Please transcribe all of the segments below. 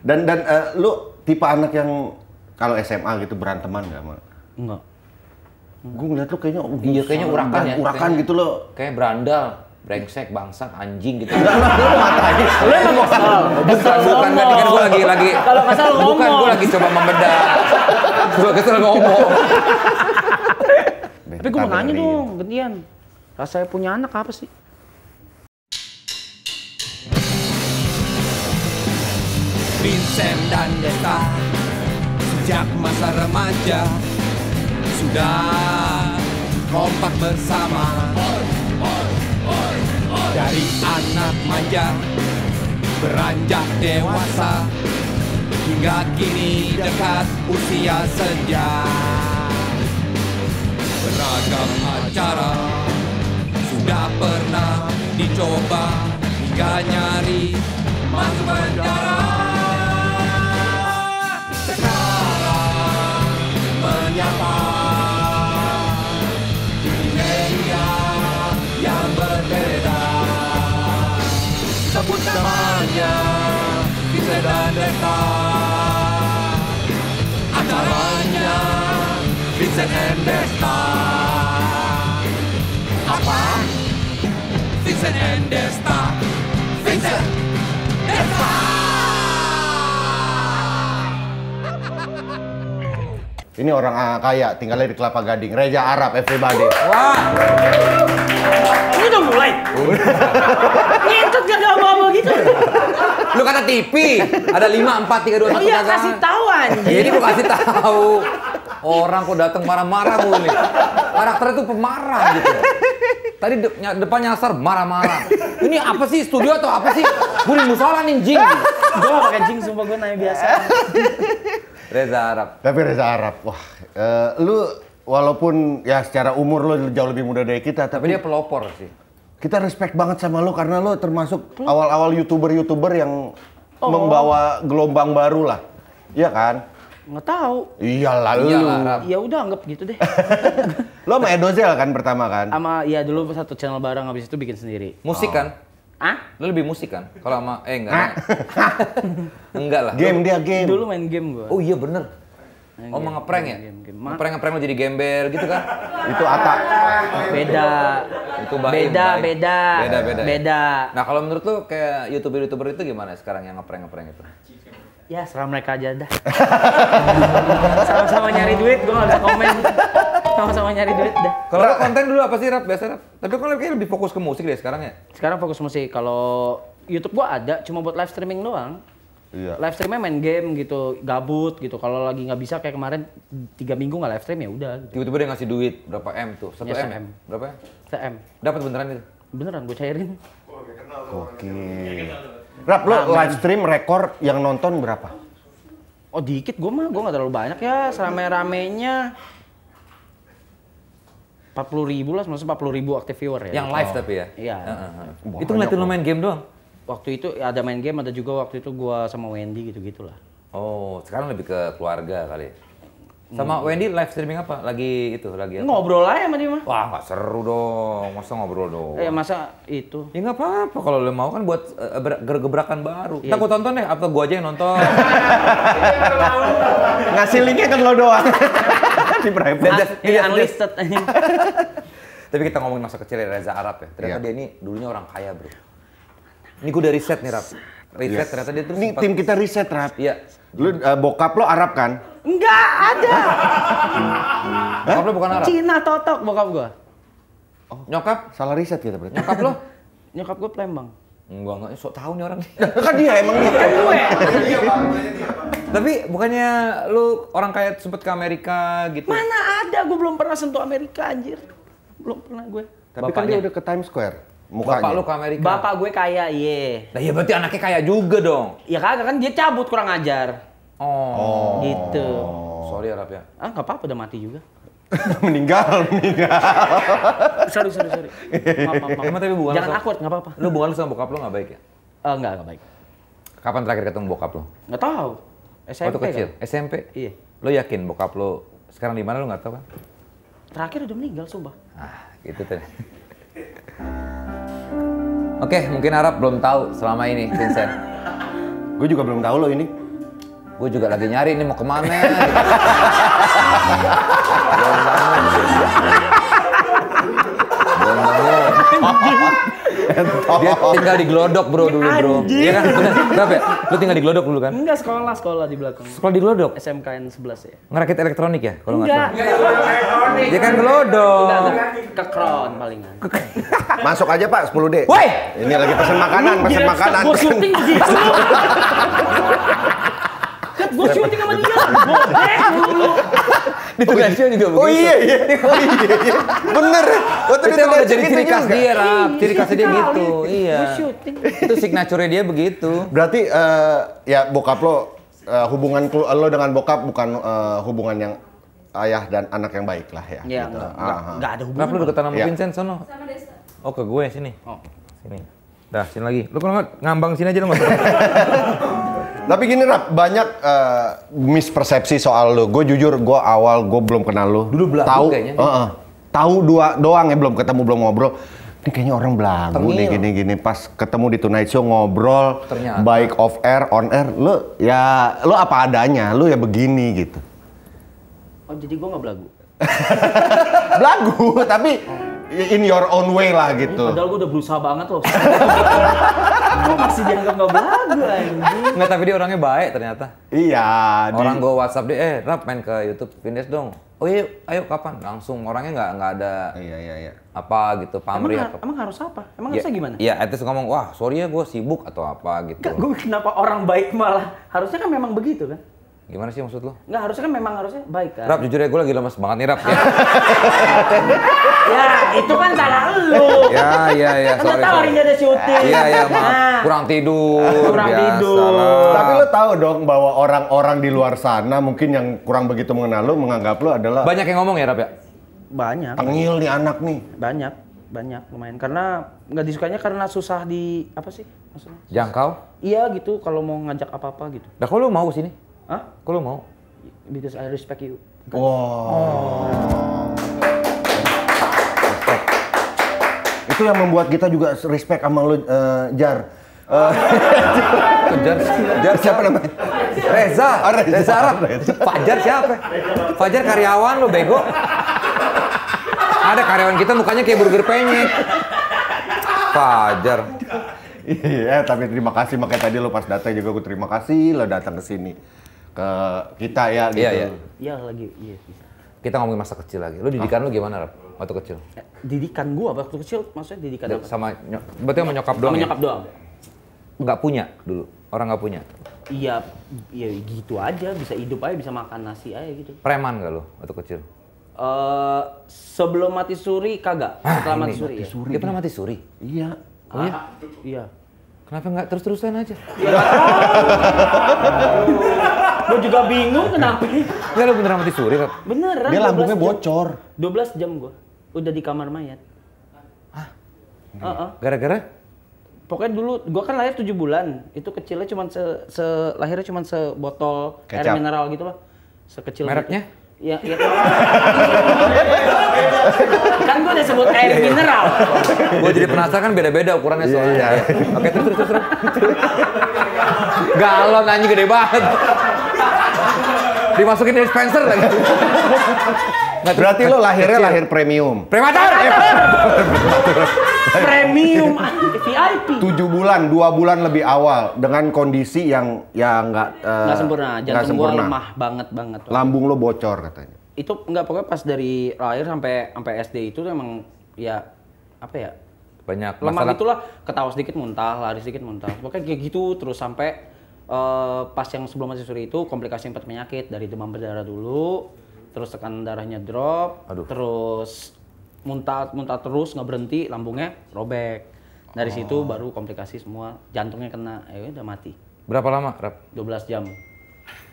Dan dan uh, lu tipe anak yang kalau SMA gitu beranteman gak mal? Enggak. Gue ngeliat lu kayaknya oh, iya kayaknya urakan ya. Urakan kayaknya, gitu lo. Kayak berandal brengsek, bangsat, anjing gitu. Enggak, lu mata aja. Lu emang mau kesal. Bukan, bukan, tadi kan gue lagi, lagi. Kalau kesal ngomong. Bukan, gue lagi coba membedah. Gue kesel ngomong. Tapi gue mau nanya dong, gantian. Rasanya punya anak apa sih? Vincent dan Deta Sejak masa remaja Sudah kompak bersama Dari anak manja Beranjak dewasa Hingga kini dekat usia senja Beragam acara Sudah pernah dicoba Hingga nyari masuk penjara akan datang Acaranya Vincent and Desta Apa? Vincent and Desta Vincent Desta Ini orang ah, kaya, tinggalnya di Kelapa Gading. Reja Arab, everybody. Wah. Ini udah mulai. Udah. Ngentot gak ada apa gitu kata TV. Ada 5 4 3 2 1. iya kasih tahu anjir. Jadi iya, gue kasih tahu. Orang kok datang marah-marah gue nih. Karakternya tuh pemarah gitu. Tadi de depan nyasar marah-marah. Ini apa sih studio atau apa sih? Gue di musola nih jing. Gue gak pakai jing sumpah gue naik biasa. Reza Arab. Tapi Reza Arab, wah, uh, lu walaupun ya secara umur lu jauh lebih muda dari kita, tapi, tapi dia pelopor sih kita respect banget sama lo karena lo termasuk hmm? awal-awal youtuber-youtuber yang oh. membawa gelombang baru lah. ya kan? Nggak tahu. Iya lalu. Iya ya udah anggap gitu deh. lo sama Edozel kan pertama kan? Sama ya dulu satu channel bareng habis itu bikin sendiri. Musik kan? oh. kan? Ah? Lo lebih musik kan? Kalau sama eh enggak. enggak lah. Game dia game. Dulu main game gua. Oh iya bener. Iya, oh iya, game, iya, ya? Game, Ngeprank ngeprank lo jadi gember gitu kan? itu Ata. Beda. Itu baim, beda, baim. beda. Beda, beda. Beda. Ya? Nah, kalau menurut lu kayak YouTuber-YouTuber itu gimana sekarang yang ngeprank ngeprank itu? Ya, serah mereka aja dah. Sama-sama nyari duit, gua gak bisa komen. Sama-sama nyari duit dah. Kalau konten dulu apa sih rap? Biasa rap. Tapi kalo kayak lebih fokus ke musik deh sekarang ya? Sekarang fokus musik. Kalau YouTube gua ada, cuma buat live streaming doang. Iya. Live streamnya main game gitu, gabut gitu. Kalau lagi nggak bisa kayak kemarin tiga minggu nggak live stream ya udah. Gitu. Tiba-tiba dia ngasih duit berapa m tuh? Satu ya, m. m. Berapa? Ya? m. Dapat beneran itu? Beneran, gue cairin. Oke. Rap, lo nah, live stream rekor yang nonton berapa? Oh dikit gue mah, gue nggak terlalu banyak ya. Serame-ramenya empat puluh ribu lah, maksudnya empat puluh ribu aktif viewer ya. Yang live oh. tapi ya. Iya. Uh -huh. Itu ngeliatin lo main game doang waktu itu ada main game, ada juga waktu itu gua sama Wendy gitu-gitulah. Oh, sekarang lebih ke keluarga kali. Sama hmm. Wendy live streaming apa? Lagi itu, lagi apa? Ngobrol aja sama dia mah. Wah, nggak seru dong. Masa ngobrol dong. Eh, masa itu? Ya nggak apa-apa kalau lo mau kan buat uh, eh, gebrakan baru. Ya, Kita gua tonton deh, atau gua aja yang nonton. Ngasih linknya ke lo doang. Di private. ya ini eh, unlisted. Tapi kita ngomongin masa kecil ya, Reza Arab ya. Ternyata yeah. dia ini dulunya orang kaya, bro. Ini gue udah riset nih, Rap. Riset yes. Iya. ternyata dia terus Ini tim kita riset, Rap. Iya. Lu uh, bokap lo Arab kan? Enggak, ada. bokap lo bukan Arab. Cina totok bokap gua. Oh, nyokap salah riset kita berarti. Nyokap lo? nyokap gua Palembang. Enggak, enggak, sok tahu nih orang. kan dia emang dia. Kan gue. Tapi bukannya lu orang kayak sempet ke Amerika gitu? Mana ada, gue belum pernah sentuh Amerika anjir. Belum pernah gue. Tapi kan dia udah ke Times Square. Mukanya. Bapak lu ke Amerika. Bapak gue kaya, iya. Nah, ya berarti anaknya kaya juga dong. Iya kagak kan dia cabut kurang ajar. Oh. Gitu. Sorry ya, Rap ya. Ah, nggak apa-apa udah mati juga. meninggal, meninggal. sorry, sorry, sorry. Maaf, maaf, maaf. Emang tapi bukan Jangan akut, nggak apa-apa. Lu bukan lu sama bokap lu nggak baik ya? Eh, uh, nggak, nggak baik. Kapan terakhir ketemu bokap lu? Nggak tahu. SMP Waktu kecil, kan? SMP? Iya. Lu yakin bokap lu sekarang di mana lu nggak tahu kan? Terakhir udah meninggal, sumpah. Ah, gitu tuh. Oke, okay, mungkin Arab belum tahu selama ini, Vincent. gue juga belum tahu loh ini. Gue juga lagi nyari ini mau kemana. gitu. Dia tinggal di Glodok bro dulu bro. Iya kan? Kenapa ya? Lu tinggal di Glodok dulu kan? Enggak sekolah sekolah di belakang. Sekolah di Glodok? SMKN 11 ya. Ngerakit elektronik ya kalau nggak Enggak, elektronik, Dia kan Glodok. Ke Crown palingan. Masuk aja Pak 10D. Woi. Ini lagi pesan makanan, pesan makanan. Gua syuting di situ. Gue syuting sama dia di Tunisia oh, juga oh, begitu. Oh iya iya. Oh iya iya. Bener. Waktu itu udah jadi ciri khas dia, Rap. Iya, ciri khasnya dia gitu. Iya. Itu signature dia begitu. Berarti eh, ya bokap lo eh, hubungan lo dengan bokap bukan eh, hubungan yang ayah dan anak yang baik lah ya. Iya, gitu. enggak, ah, ah. ada hubungan. Kenapa lo deketan sama iya. Vincent sono? Sama Desa. Oh, ke gue sini. Oh. Sini. Dah, sini lagi. Lu kalau ngambang sini aja lu enggak Tapi gini Rap, banyak uh, mispersepsi soal lo, Gue jujur, gue awal gue belum kenal lo, Dulu belum tahu kayaknya. Uh -uh. Tahu dua doang ya belum ketemu belum ngobrol. Ini kayaknya orang belagu nih gini-gini. Pas ketemu di Tonight Show ngobrol, Ternyata. baik off air, on air, lu ya lu apa adanya, lu ya begini gitu. Oh jadi gue nggak belagu. belagu tapi. Oh in your own way lah gitu. Padahal gue udah berusaha banget loh. gue masih dianggap gak bagus Nggak tapi dia orangnya baik ternyata. Iya. Orang gue WhatsApp dia, eh Rap main ke YouTube pindes dong. Oh iya, ayo kapan? Langsung orangnya nggak nggak ada iya, iya, iya. apa gitu pamri emang, atau... Emang harus apa? Emang iya. harusnya gimana? Iya, etis ngomong wah sorry ya gue sibuk atau apa gitu. Gak, gue kenapa orang baik malah harusnya kan memang begitu kan? Gimana sih maksud lo? Nggak harusnya kan memang harusnya baik kan? Rap jujur ya gue lagi lemas banget nih Rap ya. ya itu kan salah lu. Ya ya ya. Kan sorry, tahu hari ini ada syuting. Iya iya maaf. Nah. Kurang tidur. Kurang biasa tidur. Lah. Tapi lu tahu dong bahwa orang-orang di luar sana mungkin yang kurang begitu mengenal lu menganggap lu adalah banyak yang ngomong ya Rap ya. Banyak. Tengil nih anak nih. Banyak banyak lumayan karena nggak disukanya karena susah di apa sih maksudnya? Jangkau? Iya gitu kalau mau ngajak apa-apa gitu. Nah, kalau lu mau sini? Hah? Kalau lu mau? Because I respect you. Wow. Oh. Itu yang membuat kita juga respect sama lu uh, Jar. Uh, Jar, siapa namanya? Reza. Ah, Reza. Reza Fajar siapa? Fajar karyawan lo bego. Ada karyawan kita mukanya kayak burger penyet. Fajar. Iya, tapi terima kasih makanya tadi lo pas datang juga gue terima kasih lo datang ke sini ke kita ya iya, gitu. Iya, iya. Iya lagi, iya. Kita ngomongin masa kecil lagi. Lo didikan ah. lo gimana, Rap? waktu kecil? Didikan gua waktu kecil maksudnya didikan D apa? Sama berarti sama nyokap doang. Sama ya? nyokap doang. Nggak punya dulu. Orang gak punya. Iya, ya gitu aja, bisa hidup aja, bisa makan nasi aja gitu. Preman gak lo waktu kecil? Uh, sebelum mati suri kagak. Hah, Setelah mati suri. Mati ya. pernah mati suri? Iya. Oh, iya? Ah, iya. Kenapa nggak terus-terusan aja? Iya. Gue juga bingung kenapa. Enggak lo beneran mati suri, Benar. Beneran. Dia lambungnya bocor. 12 jam gua udah di kamar mayat. Hah? Uh -uh. Gara-gara? Pokoknya dulu gua kan lahir 7 bulan. Itu kecilnya cuma se, se lahirnya cuma sebotol Kecap. air mineral gitu lah. Sekecil gitu. Mereknya? Gitu. Ya, ya. kan gue udah sebut air iya, iya. mineral. gue jadi penasaran kan beda-beda ukurannya iya, soalnya. Yeah. Oke, terus terus terus. Galon anjing gede banget. Dimasukin dispenser lagi. Nggak Berarti lo lahirnya kecil. lahir premium. Prematur. Eh, premium VIP. Tujuh bulan, dua bulan lebih awal dengan kondisi yang ya nggak eh, nggak uh, sempurna. Jantung sempurna. gua lemah banget banget. Lambung lo bocor katanya. Itu enggak pokoknya pas dari lahir sampai sampai SD itu emang ya apa ya banyak lemah masalah. itulah ketawa sedikit muntah lari sedikit muntah pokoknya kayak gitu terus sampai uh, pas yang sebelum masih suri itu komplikasi empat penyakit dari demam berdarah dulu terus tekanan darahnya drop, Aduh. terus muntah muntah terus nggak berhenti, lambungnya robek. Dari oh. situ ah. baru komplikasi semua, jantungnya kena, eh udah mati. Berapa lama, Rap? 12 jam.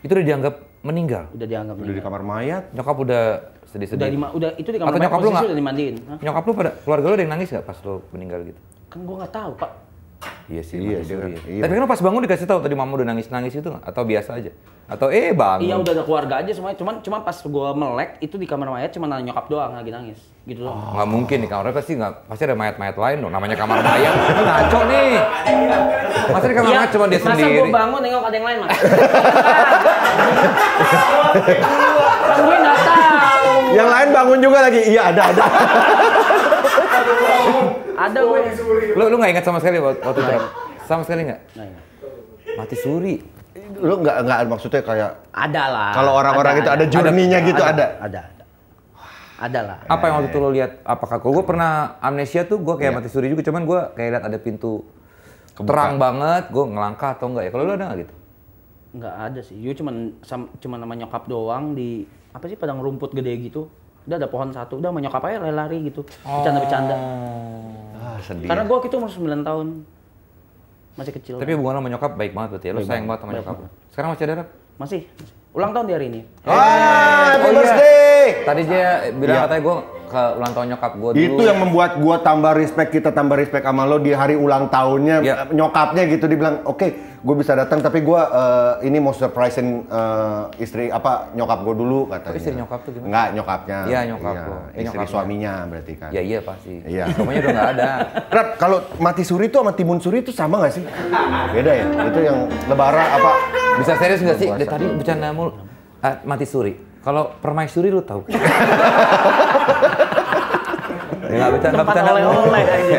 Itu udah dianggap meninggal? Udah dianggap Udah di kamar mayat? Nyokap udah sedih-sedih? Udah, udah itu di kamar Atau mayat, nyokap lu gak, udah dimandiin. Nyokap lu pada, keluarga lu ada yang nangis gak pas lu meninggal gitu? Kan gua nggak tahu, Pak Iya sih, iya, iya sih, iya. Tapi kan pas bangun dikasih tahu tadi mama udah nangis-nangis itu nggak? Atau biasa aja? Atau eh bangun? Iya udah ada keluarga aja semuanya. Cuman cuman pas gua melek itu di kamar mayat cuma nyokap doang lagi nangis. Gitu loh. Oh, mungkin di kamar pasti nggak pasti ada mayat-mayat lain dong. Namanya kamar mayat ngaco nih. Masa di kamar ya, mayat cuma dia sendiri. Masa gua bangun nengok ada yang lain mas? kan gue nggak tahu. Yang lain bangun juga lagi. Iya ada ada. Ada gue. Lu lu nggak ingat sama sekali waktu itu? Sama sekali nggak? Mati suri. Lu nggak nggak maksudnya kayak ada lah. Kalau orang-orang itu ada jurninya gitu, gitu ada. Ada. Ada lah. Apa yang waktu itu lo lihat? Apakah gue pernah amnesia tuh gue kayak iya. mati suri juga, cuman gue kayak lihat ada pintu terang banget, gue ngelangkah atau enggak ya? Kalau lo ada nggak gitu? Nggak ada sih. Yo cuman cuman namanya nyokap doang di apa sih padang rumput gede gitu udah ada pohon satu udah menyokap aja lari-lari gitu oh. bercanda-bercanda oh. ah, karena gue waktu itu umur 9 tahun masih kecil tapi kan? hubungan sama nyokap baik banget berarti ya lo sayang banget sama nyokap banget. sekarang masih ada rap? masih ulang tahun di hari ini ah, happy oh, iya. birthday iya. tadi dia bilang iya. katanya gue ke ulang tahun nyokap gue dulu itu yang membuat gue tambah respect kita tambah respect sama lo di hari ulang tahunnya yeah. nyokapnya gitu dibilang oke okay, gue bisa datang tapi gue uh, ini mau surprisein uh, istri apa nyokap gue dulu katanya. Oh, istri nyokap tuh gimana? Enggak, nyokapnya. Iya, nyokap iya. istri nyokapnya. suaminya berarti kan. Iya, iya pasti. Iya. Suaminya udah nggak ada. Rap, kalau mati suri itu sama timun suri itu sama nggak sih? Beda ya? Itu yang lebara apa? Bisa serius nggak sih? Dari tadi bercanda mulu. Uh, mati suri. Kalau permaisuri lu tahu. Enggak ya, bercanda bercanda oleh-oleh aja.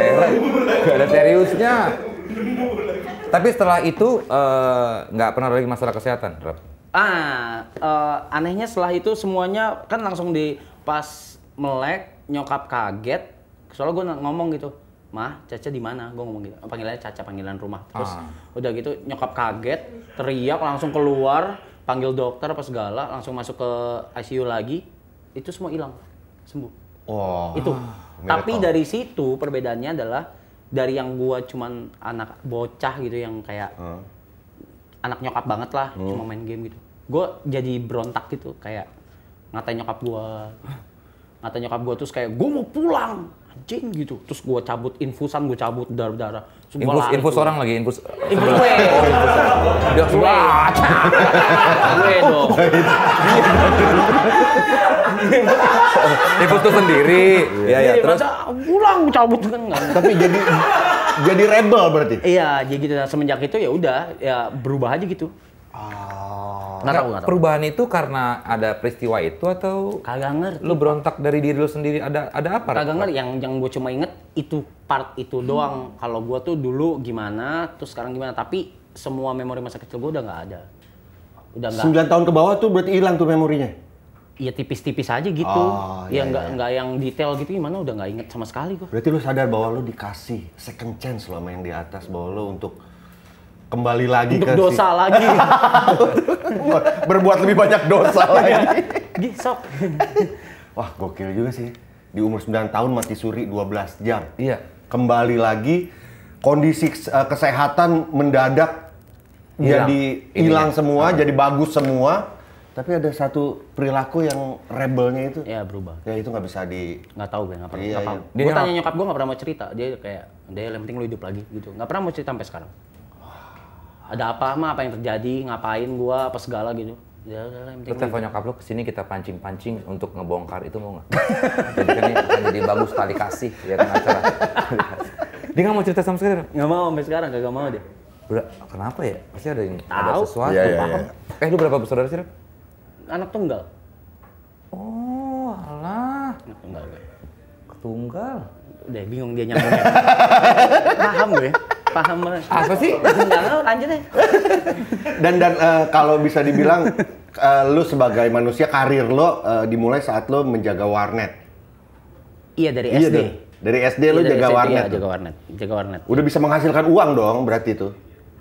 Gak ada seriusnya. Tapi setelah itu eh, nggak uh, pernah lagi masalah kesehatan, Rob. Ah, uh, anehnya setelah itu semuanya kan langsung di pas melek nyokap kaget. Soalnya gue ngomong gitu, mah Caca di mana? Gue ngomong gitu, panggilannya Caca panggilan rumah. Terus ah. udah gitu nyokap kaget, teriak langsung keluar, panggil dokter apa segala, langsung masuk ke ICU lagi. Itu semua hilang, sembuh. Oh, Itu. Ah, Tapi dari situ perbedaannya adalah dari yang gua cuman anak bocah gitu yang kayak uh. anak nyokap banget lah uh. cuma main game gitu gua jadi berontak gitu kayak ngatain nyokap gua ngatain nyokap gua terus kayak gua mau pulang anjing gitu terus gue cabut infusan gue cabut darah darah infus infus orang lagi infus infus gue oh, dia infus gue dong infus tuh sendiri ya ya terus pulang cabut kan tapi jadi jadi rebel berarti iya jadi semenjak itu ya udah ya berubah aja gitu Oh. Nggak nggak Perubahan itu karena ada peristiwa itu atau kagak ngerti. Lu berontak dari diri lu sendiri ada ada apa? Kagak ngerti yang yang gue cuma inget itu part itu hmm. doang. Kalau gue tuh dulu gimana, terus sekarang gimana. Tapi semua memori masa kecil gue udah nggak ada. Udah gak... 9 tahun ke bawah tuh berarti hilang tuh memorinya. Iya tipis-tipis aja gitu. Oh, ya nggak iya. nggak yang detail gitu gimana udah nggak inget sama sekali gue. Berarti lu sadar bahwa lu dikasih second chance loh main di atas bahwa lu untuk kembali lagi Untuk ke dosa si... lagi. Berbuat lebih banyak dosa iya. lagi. Gisok. Wah, gokil juga sih. Di umur 9 tahun mati suri 12 jam. Iya. Kembali lagi kondisi eh, kesehatan mendadak Hilang. jadi hilang semua, nah. jadi bagus semua tapi ada satu perilaku yang rebelnya itu ya berubah ya itu nggak bisa di nggak tahu gue nggak pernah iya, iya. gue tanya nyokap gue nggak pernah mau cerita dia kayak dia yang penting lu hidup lagi gitu nggak pernah mau cerita sampai sekarang ada apa mah apa yang terjadi ngapain gua apa segala gitu ya udah yang telepon gitu. kesini kita pancing pancing untuk ngebongkar itu mau nggak jadi kan ini jadi bagus tali kasih ya kan acara dia nggak mau cerita sama sekali nggak mau sampai sekarang gak mau dia udah kenapa ya pasti ada yang ada sesuatu ya, ya, ya. eh lu berapa bersaudara sih anak tunggal oh alah anak tunggal ketunggal udah bingung dia nyambungnya paham gue paham banget. Apa sih? lanjut deh. Dan dan uh, kalau bisa dibilang uh, lu sebagai manusia karir lo uh, dimulai saat lo menjaga warnet. Iya dari iya, SD. Dari, dari SD iya, lo jaga SD, warnet. Iya, jaga warnet. Jaga warnet. Udah bisa menghasilkan uang dong berarti itu.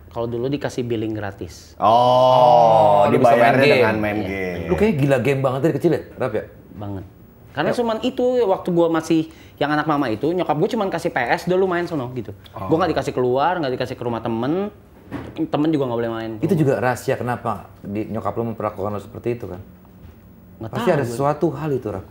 Kalau dulu dikasih billing gratis. Oh, oh dibayarnya dengan main iya. game. Lu kayak gila game banget dari kecil ya, Rap ya? Banget karena yep. cuman itu waktu gue masih yang anak mama itu nyokap gue cuman kasih PS dulu main sono gitu. Oh. Gue nggak dikasih keluar, nggak dikasih ke rumah temen. Temen juga nggak boleh main. Itu juga rahasia kenapa di, nyokap lo memperlakukan lo seperti itu kan? Nggak Pasti tahu, ada gue. sesuatu hal itu Ram.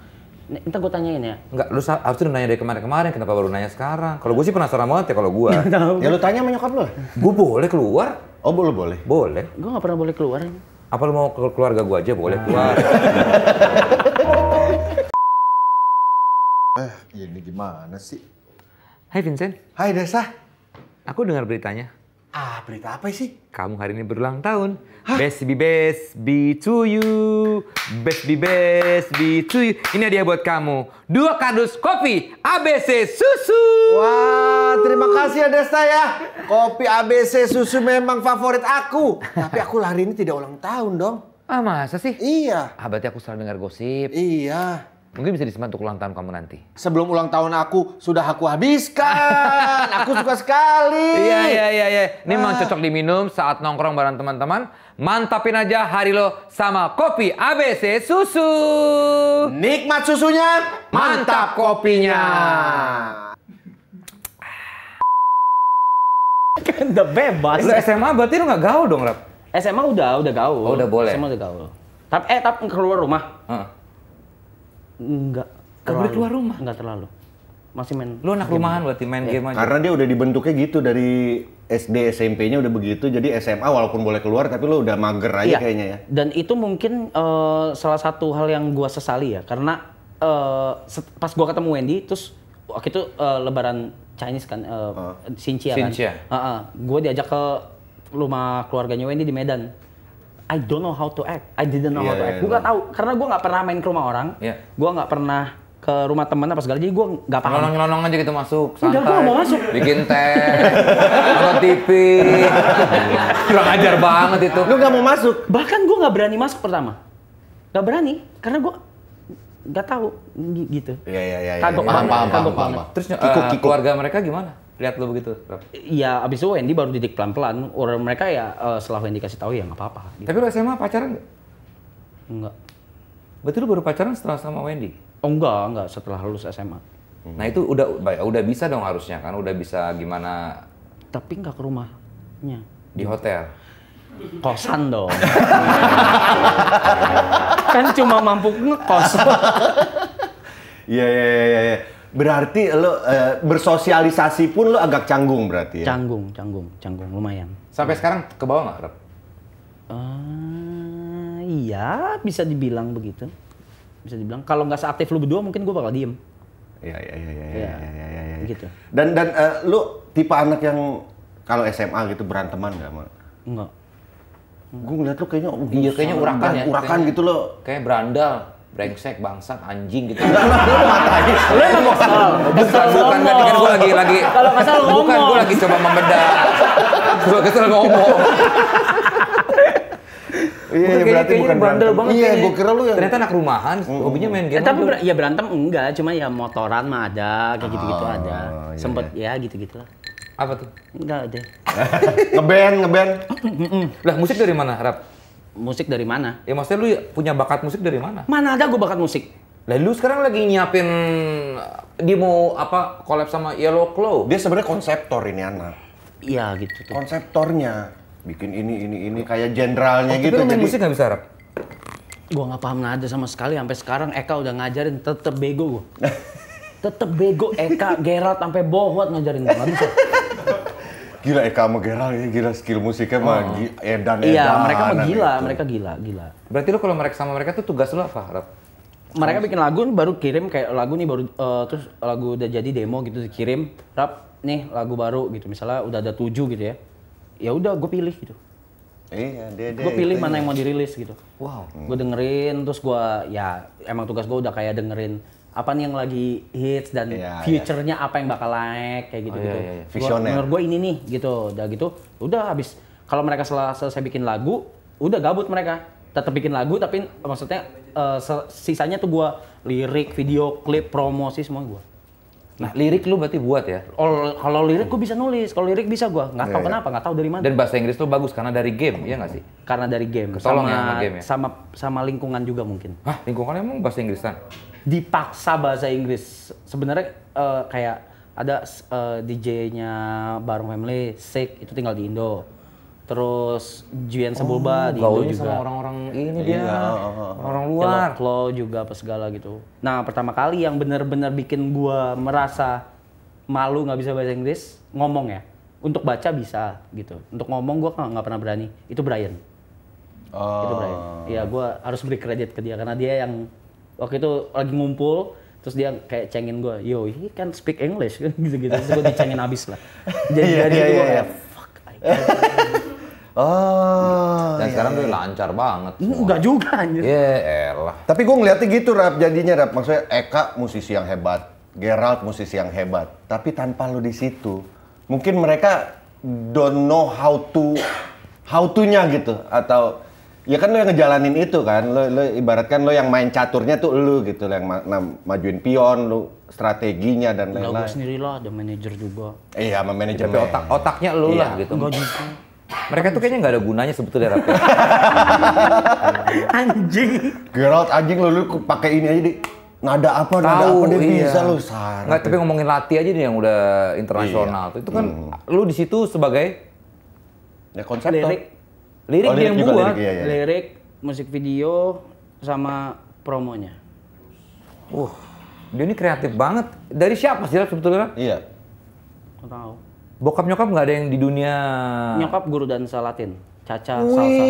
Ntar gue tanyain ya. Enggak, lu harusnya udah nanya dari kemarin-kemarin, kenapa baru nanya sekarang? Kalau gue sih penasaran banget ya kalau gue. ya lu tanya sama nyokap lu. gue boleh keluar. Oh boleh boleh. Boleh. Gue nggak pernah boleh keluar. Apa lu mau ke keluarga gue aja boleh ah. keluar. Eh, ini gimana sih? Hai Vincent. Hai Desa. Aku dengar beritanya. Ah, berita apa sih? Kamu hari ini berulang tahun. Hah? Best be best be to you. Best be best be to you. Ini dia buat kamu. Dua kardus kopi ABC susu. Wah, terima kasih ya Desta ya. Kopi ABC susu memang favorit aku. Tapi aku hari ini tidak ulang tahun dong. Ah, masa sih? Iya. Ah, berarti aku salah dengar gosip. Iya. Mungkin bisa disimpan untuk ulang tahun kamu nanti. Sebelum ulang tahun aku sudah aku habiskan. aku suka sekali. Iya iya iya iya. Ini ah. memang cocok diminum saat nongkrong bareng teman-teman. Mantapin aja hari lo sama kopi ABC susu. Nikmat susunya, mantap, mantap kopinya. Kan udah bebas. Lu SMA berarti lu gak gaul dong, Rap? SMA udah, udah gaul. Oh, udah boleh. SMA udah gaul. Tapi eh tapi keluar rumah. Uh Enggak. Gak boleh keluar rumah? Enggak terlalu. Masih main. Lu anak rumahan berarti main ya. game aja. Karena dia udah dibentuknya gitu dari SD SMP-nya udah begitu, jadi SMA walaupun boleh keluar tapi lu udah mager aja iya. kayaknya ya. Dan itu mungkin uh, salah satu hal yang gua sesali ya, karena uh, pas gua ketemu Wendy, terus waktu itu uh, Lebaran Chinese kan, uh, uh. Oh. Xinjia kan. Uh, uh, gua diajak ke rumah keluarganya Wendy di Medan. I don't know how to act. I didn't know yeah, how to act. gue gak tau, karena gue gak pernah main ke rumah orang. Yeah. Gue gak pernah ke rumah temen apa segala jadi gue gak paham nyelonong nyelonong aja gitu masuk santai Enggak, mau masuk bikin teh nonton TV kurang ajar banget itu Gue gak mau masuk bahkan gue gak berani masuk pertama Gak berani karena gue gak tau gitu iya iya iya, iya kagok ya, ya, ya, paham paham paham terus uh, keluarga mereka gimana lihat lo begitu? Iya, abis itu Wendy baru didik pelan-pelan. Orang mereka ya uh, setelah Wendy kasih tahu ya nggak apa-apa. Gitu. Tapi lu SMA pacaran nggak? Nggak. Berarti lu baru pacaran setelah sama Wendy? Oh enggak, enggak. Setelah lulus SMA. Nah itu udah ya udah bisa dong harusnya kan? Udah bisa gimana? Tapi nggak ke rumahnya. Di hotel? Kosan dong. kan cuma mampu ngekos. Iya, iya, iya. iya, iya. Berarti lo uh, bersosialisasi pun lo agak canggung berarti ya? Canggung, canggung, canggung lumayan. Sampai iya. sekarang ke bawah nggak, Rob? Uh, eh, iya, bisa dibilang begitu. Bisa dibilang kalau nggak seaktif lo berdua mungkin gue bakal diem. Iya, iya, iya, iya, iya, iya, iya. Ya. Gitu. Dan dan uh, eh, lo tipe anak yang kalau SMA gitu beranteman nggak, Mak? nggak Gue ngeliat lo kayaknya iya, kayaknya urakan ya. Urakan kayaknya, gitu lo. Kayak berandal brengsek, bangsat, anjing gitu. Lu matanya. Lu emang mau kesal. Bukan, bukan. Tadi kan gue lagi, lagi. Kalau kesal ngomong. Bukan, gue lagi coba membedah. Gue kesel ngomong. Iya, iya berarti bukan bandel banget. Iya, gue kira lu yang ternyata anak rumahan, mm, hobinya main eh, game. Eh, tapi ber- ya berantem enggak, cuma ya motoran mah ada, kayak gitu-gitu oh, ada. Iya. iya. Sempet ya gitu-gitu lah. Apa tuh? Enggak deh. ngeband, ngeband. lah musik dari mana, Rap? musik dari mana? Ya maksudnya lu punya bakat musik dari mana? Mana ada gue bakat musik. Lalu lu sekarang lagi nyiapin dia mau apa collab sama Yellow Claw. Dia sebenarnya konseptor ini anak. Iya gitu tuh. Konseptornya bikin ini ini ini kayak jenderalnya oh, gitu. Tapi jadi... musik gak bisa Gue Gua nggak paham nada sama sekali sampai sekarang Eka udah ngajarin tetep bego gua. tetep bego Eka Gerald sampai bohot ngajarin gua bisa. Gila Eka sama Gerald ya gila skill musiknya mah oh. edan edan. Iya, mereka mah gila, itu. mereka gila, gila. Berarti lu kalau mereka sama mereka tuh tugas lu apa, rap Mereka bikin lagu baru kirim kayak lagu nih baru uh, terus lagu udah jadi demo gitu dikirim, Rap, nih lagu baru gitu. Misalnya udah ada tujuh gitu ya. Ya udah gue pilih gitu. Iya, gue pilih mana yang mau dirilis gitu. Wow. Gue dengerin, terus gue ya emang tugas gue udah kayak dengerin apa nih yang lagi hits dan yeah, iya. future-nya yeah. apa yang bakal naik kayak gitu gitu. Oh, yeah, yeah. Iya. Menurut gue ini nih gitu. Udah gitu, udah habis kalau mereka selesai bikin lagu, udah gabut mereka. Tetap bikin lagu tapi maksudnya uh, sisanya tuh gue lirik, video klip, promosi semua gue. Nah, lirik lu berarti buat ya? kalau lirik gue bisa nulis, kalau lirik bisa gue. Nggak tahu yeah, iya. kenapa, nggak tahu dari mana. Dan bahasa Inggris tuh bagus karena dari game, ya nggak sih? Karena dari game. Ketolong sama, ya sama game ya. Sama sama lingkungan juga mungkin. Hah, lingkungan emang bahasa Inggrisan? dipaksa bahasa Inggris. Sebenarnya uh, kayak ada uh, eh, DJ-nya Barong Family, Sick itu tinggal di Indo. Terus Juan Sebulba oh, di Indo juga. sama orang-orang ini iya, dia. Iya, orang luar. Lo juga apa segala gitu. Nah, pertama kali yang benar-benar bikin gua merasa malu nggak bisa bahasa Inggris, ngomong ya. Untuk baca bisa gitu. Untuk ngomong gua nggak pernah berani. Itu Brian. Oh. Itu Brian. Iya, gua harus beri kredit ke dia karena dia yang waktu itu lagi ngumpul terus dia kayak cengin gue yo he kan speak English gitu gitu terus gue dicengin abis lah jadi yeah, jadi yeah, gue yeah, kayak iya. fuck I Oh, dan iya, sekarang iya. tuh lancar banget. Mm, semua. Enggak juga anjir. Iya, yeah, elah. Tapi gue ngeliatnya gitu rap jadinya rap maksudnya Eka musisi yang hebat, Gerald musisi yang hebat. Tapi tanpa lo di situ, mungkin mereka don't know how to how to nya gitu atau Ya kan lo yang ngejalanin itu kan, lo, lo ibaratkan lo yang main caturnya tuh lo gitu, lo yang ma majuin pion, lo strateginya dan lain-lain. Enggak, gue sendiri lah, ada manajer juga. Iya, sama manajer. Tapi otak otaknya lo iya, lah gitu. Enggak gitu. Mereka tuh kayaknya nggak ada gunanya sebetulnya Rapi. Ya. anjing. Geralt anjing lo lu pakai ini aja di nada apa Tau, nada apa dia iya. bisa lo sar. Nggak, tapi ngomongin latih aja nih yang udah internasional iya. tuh. Itu kan hmm. lo di situ sebagai ya konseptor. Lirik. Lirik, oh, dia yang buat, lirik, ya, ya. lirik, musik video sama promonya. Uh, dia ini kreatif banget. Dari siapa sih sebetulnya? Iya. Nggak tahu. Bokap nyokap nggak ada yang di dunia. Nyokap guru dan salatin, caca Wih, salsa.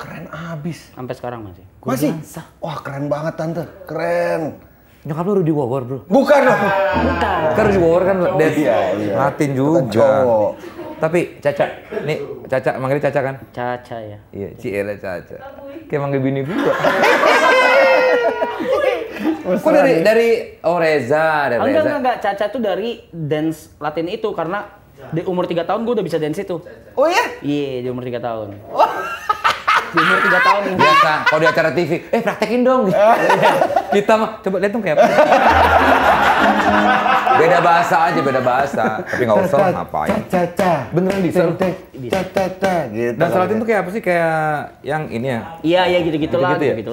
Keren abis. Sampai sekarang masih. Guru masih. Dansa. Wah keren banget tante, keren. Nyokap lu udah di Bogor bro? Bukan dong. Bukan. Kan di Bogor kan dari iya, iya. Latin kan juga. cowok. Tapi Caca, nih Caca, manggil Caca kan? Caca ya. Iya, Ciela Caca. Kayak manggil bini gua. Kok dari dari oh Reza, dari Reza. Enggak, enggak, Caca tuh dari dance Latin itu karena di umur tiga tahun gue udah bisa dance itu. Oh iya? Iya, di umur tiga tahun. Oh. Di umur tiga tahun biasa. Kalau di acara TV, eh praktekin dong. Kita mah coba lihat dong kayak apa. Beda bahasa aja, beda bahasa. Tapi nggak usah ngapain. Caca Beneran bisa. Caca. Dan Salatin itu kayak apa sih? Kayak yang ini ya? Iya, iya gitu-gitulah. Gitu, -gitu, gitu, -gitu,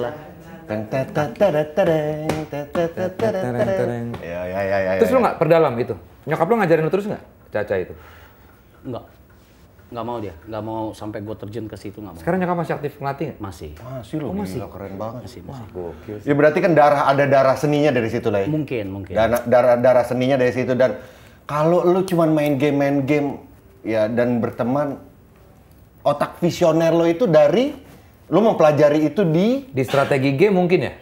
ya? Terus lu nggak perdalam itu? Nyokap lu ngajarin lu terus nggak? Caca itu? Enggak nggak mau dia nggak mau sampai gue terjun ke situ nggak mau sekarang nyokap masih aktif ngelatih nggak masih masih loh oh, masih gila, keren banget masih masih Wah, gokil ya berarti kan darah ada darah seninya dari situ lah ya mungkin mungkin darah darah, darah seninya dari situ dan kalau lu cuma main game main game ya dan berteman otak visioner lo itu dari lo mempelajari itu di di strategi game mungkin ya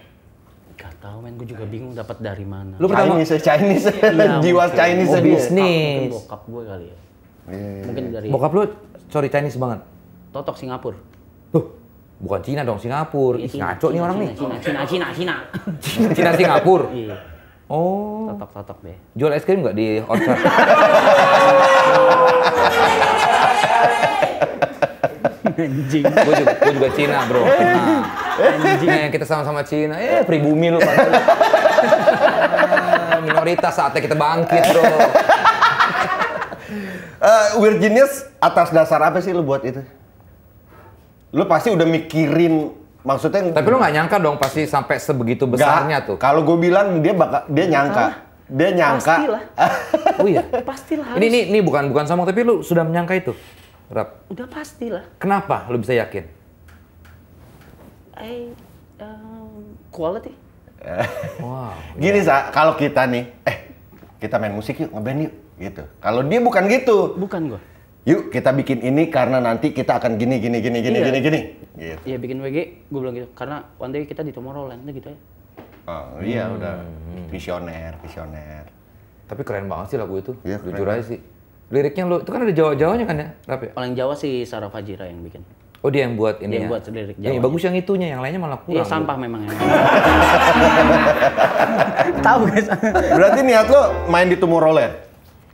Gak tahu men, gue juga bingung dapat dari mana. Lu pertama Chinese, Chinese, ya, jiwa Chinese dia. Bisnis. bokap gue kali ya. Yeah. Iya, iya. Mungkin dari Bokap lu sorry Chinese banget. Totok Singapura. Tuh, bukan Cina dong, Singapura. Yeah, Ih, ngaco nih orang Cina, nih. Cina, Cina, Cina, Cina. Cina, Cina Singapura. Iya. Oh. Totok-totok deh. Jual es krim nggak di Orchard? Anjing. Gue juga, gua juga Cina bro. Eh. Nah. Anjing. Nah, kita sama-sama Cina. Eh, pribumi lu. Minoritas saatnya kita bangkit bro. uh, weird genius atas dasar apa sih lu buat itu? Lu pasti udah mikirin maksudnya Tapi lu nggak nyangka dong pasti sampai sebegitu besarnya gak, tuh. Kalau gue bilang dia bakal dia nyangka. dia nyangka. Pastilah. oh iya. Pastilah. Harus. Ini ini ini bukan bukan sombong tapi lu sudah menyangka itu. Rap. Udah pastilah. Kenapa lu bisa yakin? I um, quality. wow. Gini, iya. Sa, kalau kita nih, eh kita main musik yuk, ngeband yuk gitu. Kalau dia bukan gitu. Bukan gua. Yuk kita bikin ini karena nanti kita akan gini gini gini gini iya. gini gini. Gitu. Iya bikin WG, gue bilang gitu karena one day kita di Tomorrowland gitu ya. Oh iya hmm. udah visioner visioner. Tapi keren banget sih lagu itu. Iya, Jujur aja sih. Liriknya lo itu kan ada Jawa Jawanya kan ya, Rap ya? Orang Jawa sih Sarah Fajira yang bikin. Oh dia yang buat ini. Dia yang ya? buat lirik Jawa. Ya, bagus yang itunya, yang lainnya malah kurang. Iya sampah memang. Ya. Tahu guys. Berarti niat lo main di Tomorrowland?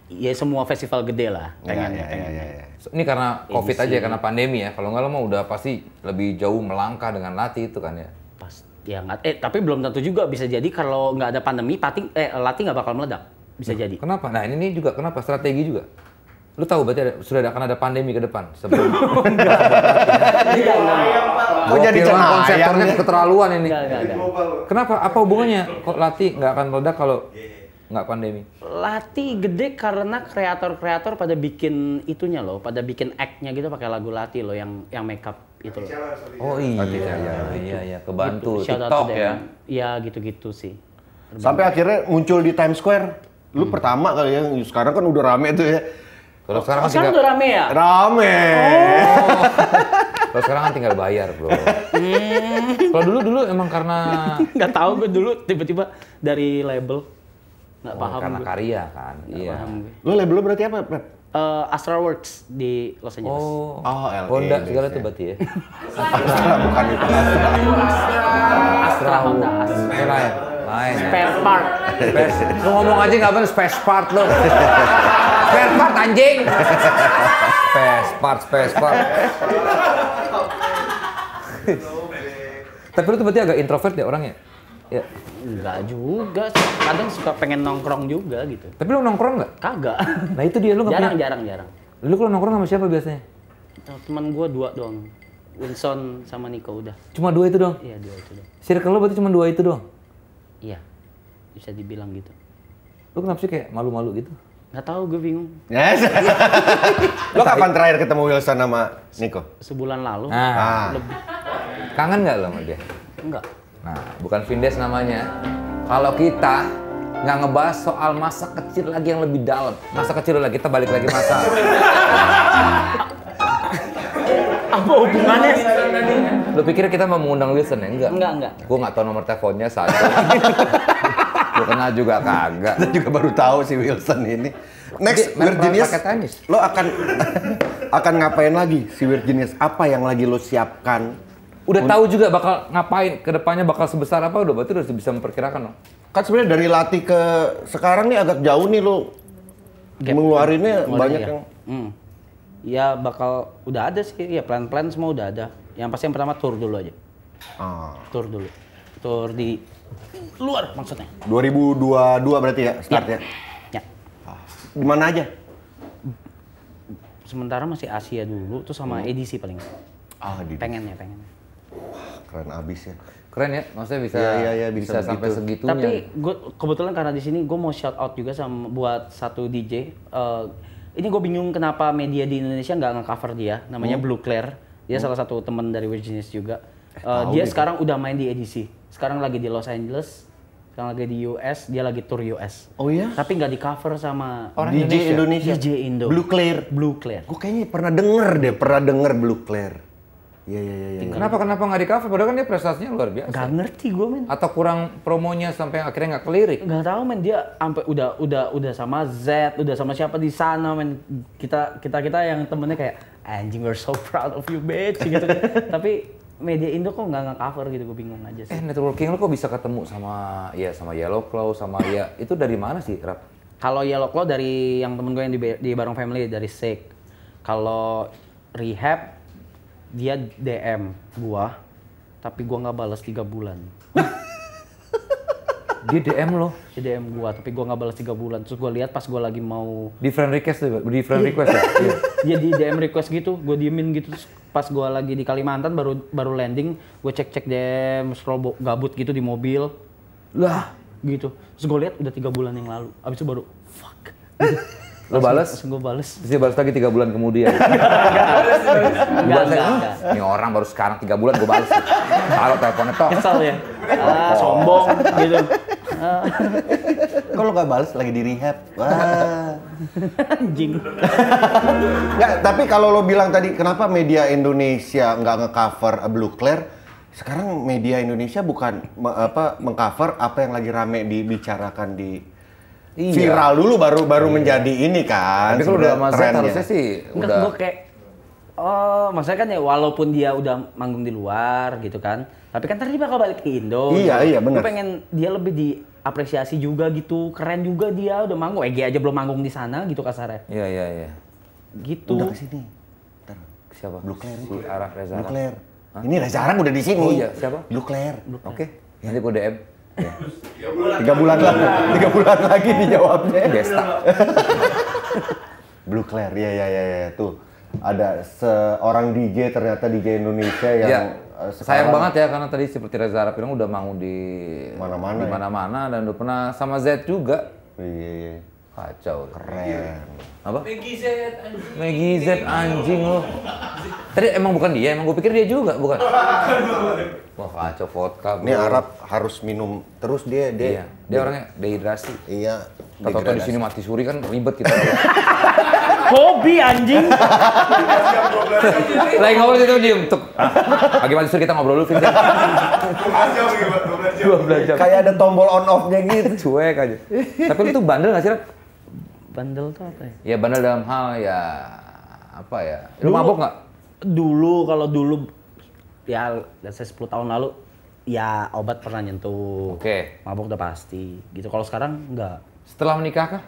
ya semua festival gede lah iya, pengennya. Ya, ya, Ya, ya, ya. Ini karena covid Edisi. aja karena pandemi ya. Kalau nggak lo mau udah pasti lebih jauh melangkah dengan Lati itu kan ya. Pas ya nggak. Eh tapi belum tentu juga bisa jadi kalau nggak ada pandemi Pati, eh Lati nggak bakal meledak bisa nah, jadi. Kenapa? Nah ini, juga kenapa strategi juga. Lu tahu berarti ada, sudah ada, akan ada pandemi ke depan sebelum. enggak. jadi celah konsepnya keterlaluan ini. Enggak, enggak, enggak. Kenapa? Apa hubungannya? Kok Lati nggak akan meledak kalau iya, iya nggak pandemi. Lati gede karena kreator-kreator pada bikin itunya loh, pada bikin act-nya gitu pakai lagu Lati loh yang yang makeup itu loh. Oh iya, iya, iya, iya, kebantu gitu. TikTok ya. Iya gitu-gitu sih. Terbang. Sampai akhirnya muncul di Times Square. Lu hmm. pertama kali ya, sekarang kan udah rame tuh ya. Kalau sekarang, oh, sekarang udah rame ya? Rame. Oh. Kalau sekarang kan tinggal bayar, bro. Hmm. Kalau dulu dulu emang karena nggak tahu gue dulu tiba-tiba dari label nggak oh, paham karena gue. karya kan iya paham lo label lo berarti apa Uh, Astra Astraworks di Los Angeles. Oh, oh LA, Honda segala itu berarti ya. Astra bukan itu Astra. Astra Honda. Astra. Lain. Lain. Spare part. Lo ngomong aja nggak benar spare part lo. spare part anjing. spare part, spare part. Tapi lu tuh berarti agak introvert ya orangnya. Ya. Enggak juga, kadang suka pengen nongkrong juga gitu. Tapi lu nongkrong nggak? Kagak. Nah itu dia lu nggak jarang, jarang, jarang. Lu kalau nongkrong sama siapa biasanya? Teman gua dua doang. Winson sama Nico udah. Cuma dua itu doang? Iya dua itu doang. Circle lu berarti cuma dua itu doang? Iya, bisa dibilang gitu. Lu kenapa sih kayak malu-malu gitu? Gak tau, gue bingung. Yes. lo kapan terakhir ketemu Wilson sama Nico Sebulan lalu. Ah. ah. Lebih. Kangen gak lo sama dia? Enggak. Nah, bukan Vindes namanya. Kalau kita nggak ngebahas soal masa kecil lagi yang lebih dalam. Masa kecil lagi, kita balik lagi masa. Apa hubungannya? Lu pikir kita mau mengundang Wilson ya? Enggak. Enggak, enggak. Gue nggak tahu nomor teleponnya saat Gue kenal juga kagak. Kita juga baru tahu si Wilson ini. Next, Jadi, Weird lo akan akan ngapain lagi si Weird Apa yang lagi lo siapkan udah tahu juga bakal ngapain kedepannya bakal sebesar apa udah berarti udah bisa memperkirakan loh Kan sebenarnya dari latih ke sekarang nih agak jauh nih lo mengeluarinnya banyak ya. yang. Hmm. Ya bakal udah ada sih ya plan plan semua udah ada. Yang pasti yang pertama tour dulu aja. Ah. Tour dulu. Tour di luar maksudnya. 2022 berarti ya startnya. Ya. ya. Ah. Di mana aja? Sementara masih Asia dulu, tuh sama hmm. edisi paling. Ah, di. Pengennya, pengennya. Wah, keren abis ya. Keren ya, maksudnya bisa ya, ya, ya, bisa, bisa sampai segitunya. Tapi gue kebetulan karena di sini gue mau shout out juga sama buat satu DJ. Uh, eh, ini gue bingung kenapa media di Indonesia nggak cover dia. Namanya hmm. Blue Claire. Dia hmm. salah satu teman dari Virginia juga. Uh, dia gitu. sekarang udah main di edisi. Sekarang lagi di Los Angeles sekarang lagi di US, dia lagi tour US. Oh iya? Tapi nggak di cover sama Orang DJ Indonesia. Indonesia. DJ Indo. Blue Claire. Blue Claire. Gue kayaknya pernah denger deh, pernah denger Blue Claire. Iya iya iya. iya. Kenapa kenapa nggak di cover? Padahal kan dia prestasinya luar biasa. Gak ngerti gue men. Atau kurang promonya sampai akhirnya nggak kelirik. Gak tau men dia sampai udah udah udah sama Z, udah sama siapa di sana men. Kita kita kita yang temennya kayak anjing we're so proud of you bitch gitu. Kan. Tapi media Indo kok nggak cover gitu gue bingung aja sih. Eh networking lo kok bisa ketemu sama ya sama Yellow Claw sama ya itu dari mana sih Rap? Kalau Yellow Claw dari yang temen gue yang di, di Barong Family dari Sick. Kalau Rehab dia DM gua tapi gua nggak balas tiga bulan dia DM loh dia DM gua tapi gua nggak balas tiga bulan terus gua lihat pas gua lagi mau di friend request tuh di friend iya. request ya iya. dia di DM request gitu gua diemin gitu terus pas gua lagi di Kalimantan baru baru landing gua cek cek DM scroll gabut gitu di mobil lah gitu terus gua lihat udah tiga bulan yang lalu abis itu baru fuck gitu. Lo bales? Langsung gue bales. Terus dia bales lagi 3 bulan kemudian. Gue gak, gak. ini orang baru sekarang 3 bulan gue bales. kalau teleponnya toh. Kesel ya? Ah, sombong gitu. Kalau gak bales lagi di rehab. Wah. Anjing. Nggak, tapi kalau lo bilang tadi kenapa media Indonesia nggak ngecover Blue Claire, sekarang media Indonesia bukan apa mengcover apa yang lagi rame dibicarakan di iya. viral dulu baru baru iya. menjadi ini kan. Tapi kalau udah masa harusnya sih Enggak, udah. Gue kayak Oh, maksudnya kan ya walaupun dia udah manggung di luar gitu kan, tapi kan tadi bakal balik ke Indo. Iya, gitu. iya benar. Gue pengen dia lebih diapresiasi juga gitu, keren juga dia udah manggung. Egy eh, aja belum manggung di sana gitu kasarnya. Iya, iya, iya. Gitu. Udah kesini. Ntar. Siapa? Blue Claire. Si arah Reza. Blue Claire. Ini Reza udah di sini. Oh iya, siapa? Blue Claire. Oke. Okay. Ya. Nanti gue DM. Ya. Tiga bulan lah, tiga bulan lagi dijawabnya. Desta. Blue Claire, ya ya ya ya tuh ada seorang DJ ternyata DJ Indonesia yang ya. Sekarang, sayang banget ya karena tadi seperti Reza Arab udah manggung di mana-mana di ya? mana-mana ya? dan udah pernah sama Z juga. Iya iya. Kacau. Keren. Apa? Megi Z anjing. Megi Z anjing lo. Tadi emang bukan dia, emang gue pikir dia juga, bukan. Wah kacau vodka. Ini Arab harus minum terus dia dia. Iya. Dia orangnya dehidrasi. Iya. Tato di sini mati suri kan ribet kita. Hobi anjing. Lagi ngobrol itu diem tuh. lagi mati suri kita ngobrol dulu Vincent. dua belas jam. Kayak ada tombol on off-nya gitu. Cuek aja. Tapi itu bandel nggak sih, Bandel tuh apa ya? Ya bandel dalam hal ya apa ya? Lu mabok nggak? Dulu kalau dulu ya saya 10 tahun lalu ya obat pernah nyentuh. Oke. Okay. Mabok udah pasti. Gitu kalau sekarang nggak. Setelah menikah kah?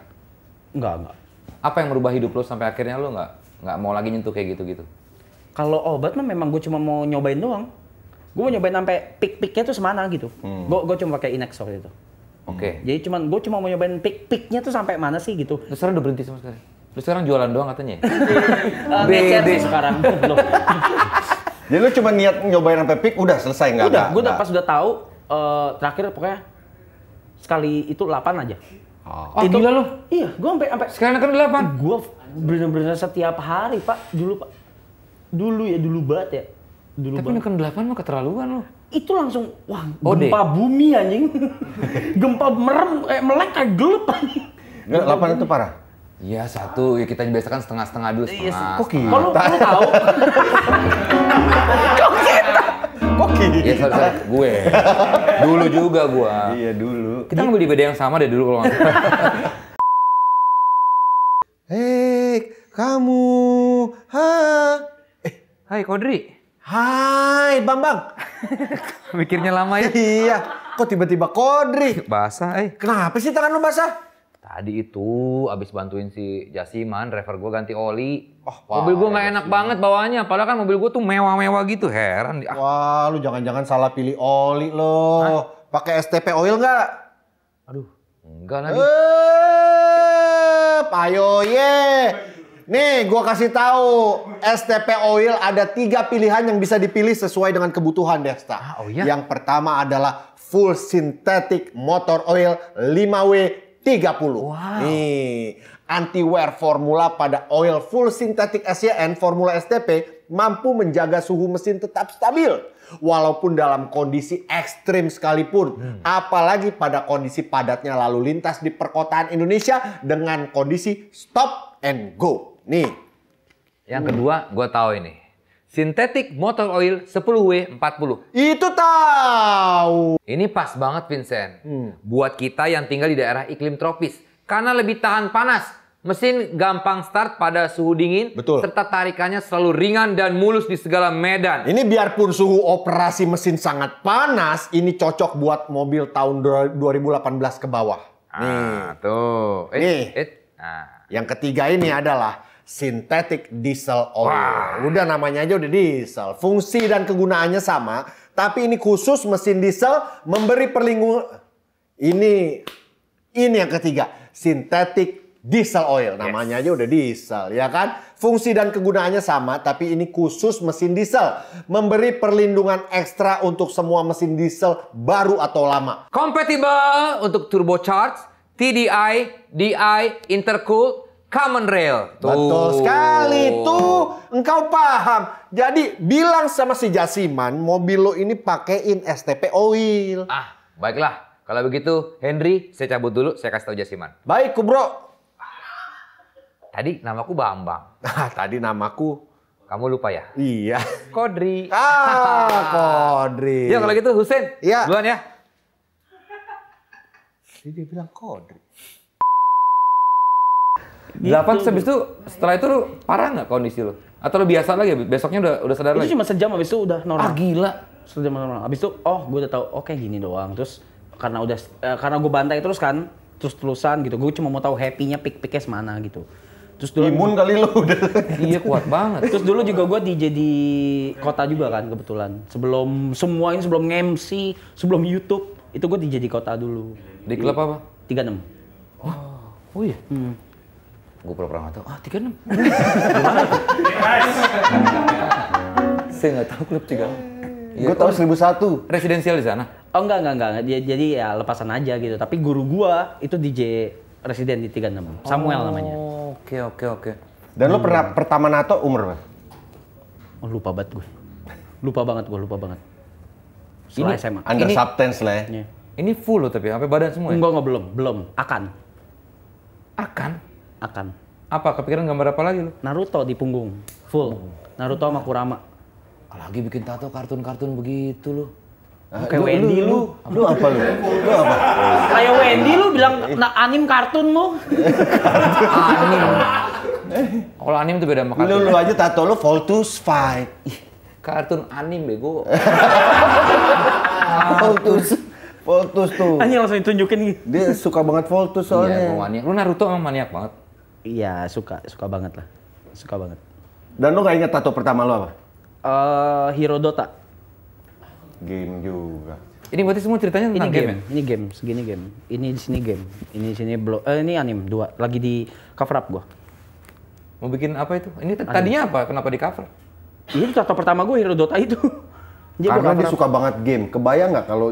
Nggak, nggak. Apa yang merubah hidup lo sampai akhirnya lo nggak nggak mau lagi nyentuh kayak gitu-gitu? Kalau obat mah memang gue cuma mau nyobain doang. Gue mau nyobain sampai pik-piknya tuh semana gitu. Hmm. Gue gue cuma pakai inexor gitu. itu. Oke. Okay. Hmm. Jadi cuman gue cuma mau nyobain pick picknya tuh sampai mana sih gitu. Terus sekarang udah berhenti sama sekali. Terus sekarang jualan doang katanya. Ya? Eh, BD sekarang Jadi lu cuma niat nyobain sampai pick, udah selesai nggak? Udah, gue pas udah tahu uh, terakhir pokoknya sekali itu 8 aja. Oh, ah, itu, gila Iya, gue sampai sampai sekarang kan delapan. Gue bener-bener setiap hari, Pak. Dulu, Pak. Dulu ya, dulu banget ya dulu Tapi Nukem 8 mah keterlaluan loh. Itu langsung wah Ode. Oh, gempa bumi anjing. gempa merem eh, melek kayak gelap anjing. 8 itu parah. Iya satu, ya kita biasakan setengah-setengah dulu iya setengah. Yes. Kok kita? tahu. Kok kita? Kok kita? Ya gue. Dulu juga gue. Iya dulu. Kita ngambil di beda yang sama deh dulu kalau Hei, kamu. Ha. Eh, hai Kodri. Hai Bambang. Mikirnya lama ya? Iya. Kok tiba-tiba Kodri? Basah, eh. Kenapa sih tangan lu basah? Tadi itu abis bantuin si Jasiman, driver gue ganti oli. Oh, wow, mobil gue nggak iya enak banget bawaannya, padahal kan mobil gue tuh mewah-mewah gitu, heran. Ah. Wah, lu jangan-jangan salah pilih oli lo. Pakai STP oil nggak? Aduh, enggak lagi. Eh, payo ye. Nih, gue kasih tahu STP Oil ada tiga pilihan yang bisa dipilih sesuai dengan kebutuhan Desta. Ah, oh iya? Yang pertama adalah full synthetic motor oil 5W 30. Wow. Nih, anti-wear formula pada oil full synthetic SYN e formula STP mampu menjaga suhu mesin tetap stabil walaupun dalam kondisi ekstrim sekalipun. Hmm. Apalagi pada kondisi padatnya lalu lintas di perkotaan Indonesia dengan kondisi stop and go. Nih. Yang kedua, gue tahu ini. sintetik motor oil 10W40. Itu tahu. Ini pas banget Vincent. Hmm. Buat kita yang tinggal di daerah iklim tropis. Karena lebih tahan panas. Mesin gampang start pada suhu dingin, Betul. serta tarikannya selalu ringan dan mulus di segala medan. Ini biarpun suhu operasi mesin sangat panas, ini cocok buat mobil tahun 2018 ke bawah. Ah, hmm. tuh. Eh, Nih. it. Eh, ah. Yang ketiga ini adalah synthetic diesel oil. Wah. Udah namanya aja udah diesel. Fungsi dan kegunaannya sama, tapi ini khusus mesin diesel memberi perlindungan ini ini yang ketiga, synthetic diesel oil. Namanya yes. aja udah diesel, ya kan? Fungsi dan kegunaannya sama, tapi ini khusus mesin diesel memberi perlindungan ekstra untuk semua mesin diesel baru atau lama. Compatible untuk turbocharged, TDI, DI, intercooled common rail. Tuh. Betul sekali tuh. Engkau paham. Jadi bilang sama si Jasiman mobil lo ini pakein STP oil. Ah, baiklah. Kalau begitu, Henry, saya cabut dulu. Saya kasih tahu Jasiman. Baik, Kubro. Tadi namaku Bambang. Ah, tadi namaku kamu lupa ya? Iya. Kodri. Ah, Kodri. Ya kalau gitu Husen. Iya. Duluan ya. Jadi dia bilang Kodri. Gitu. habis itu setelah itu lu parah nggak kondisi lu? Atau lu biasa lagi besoknya udah udah sadar itu lagi? Itu cuma sejam habis itu udah normal. Ah gila. Sejam normal. Habis itu oh gue udah tahu oke oh, okay, gini doang. Terus karena udah uh, karena gue bantai terus kan terus terusan gitu. Gue cuma mau tahu happy-nya pick-picknya semana gitu. Terus dulu imun kali lo udah. iya kuat banget. Terus dulu juga gue DJ di kota juga kan kebetulan. Sebelum semua ini sebelum MC, sebelum YouTube, itu gue DJ di kota dulu. Di, klub apa? 36. enam oh, oh iya. Hmm gue pura-pura nggak tahu ah tiga enam saya nggak tahu klub tiga enam ya, gue tahu seribu satu residensial di sana oh enggak enggak enggak dia jadi ya lepasan aja gitu tapi guru gua itu DJ residen di 36 Samuel namanya oh, oke okay, oke okay, oke okay. dan hmm. lo pernah pertama nato umur berapa oh, lupa banget gue lupa banget gue lupa banget setelah ini, SMA under ini, substance lah ya iya. ini full loh tapi sampai badan semua ya? enggak enggak belum belum akan akan akan. Apa? Kepikiran gambar apa lagi lu? Naruto di punggung, full. Naruto sama Kurama. Lagi bikin tato kartun-kartun begitu lu. Kayak eh, Wendy lu. Lu, apa lu? Lu apa? Kayak Wendy lu bilang nah, anim kartun lu. anim. Kalau anim tuh beda sama kartun. Lu lu aja tato lu Voltus Fight. Kartun anim bego. Voltus. Voltus tuh. Hanya langsung ditunjukin. Dia suka banget Voltus iya, soalnya. Iya, maniak. Lu Naruto emang maniak banget. Iya, suka, suka banget lah. Suka banget. Dan lo gak inget tato pertama lo apa? Uh, eh, Hero Dota. Game juga. Ini berarti semua ceritanya tentang ini game, game ya? Ini game, segini game. Ini di sini game. Ini di sini blog. Eh, ini anime dua. Lagi di cover up gua. Mau bikin apa itu? Ini anime. tadinya apa? Kenapa di cover? Ini tato pertama gua Hero Dota itu. Dia Karena dia suka banget game. Kebayang nggak kalau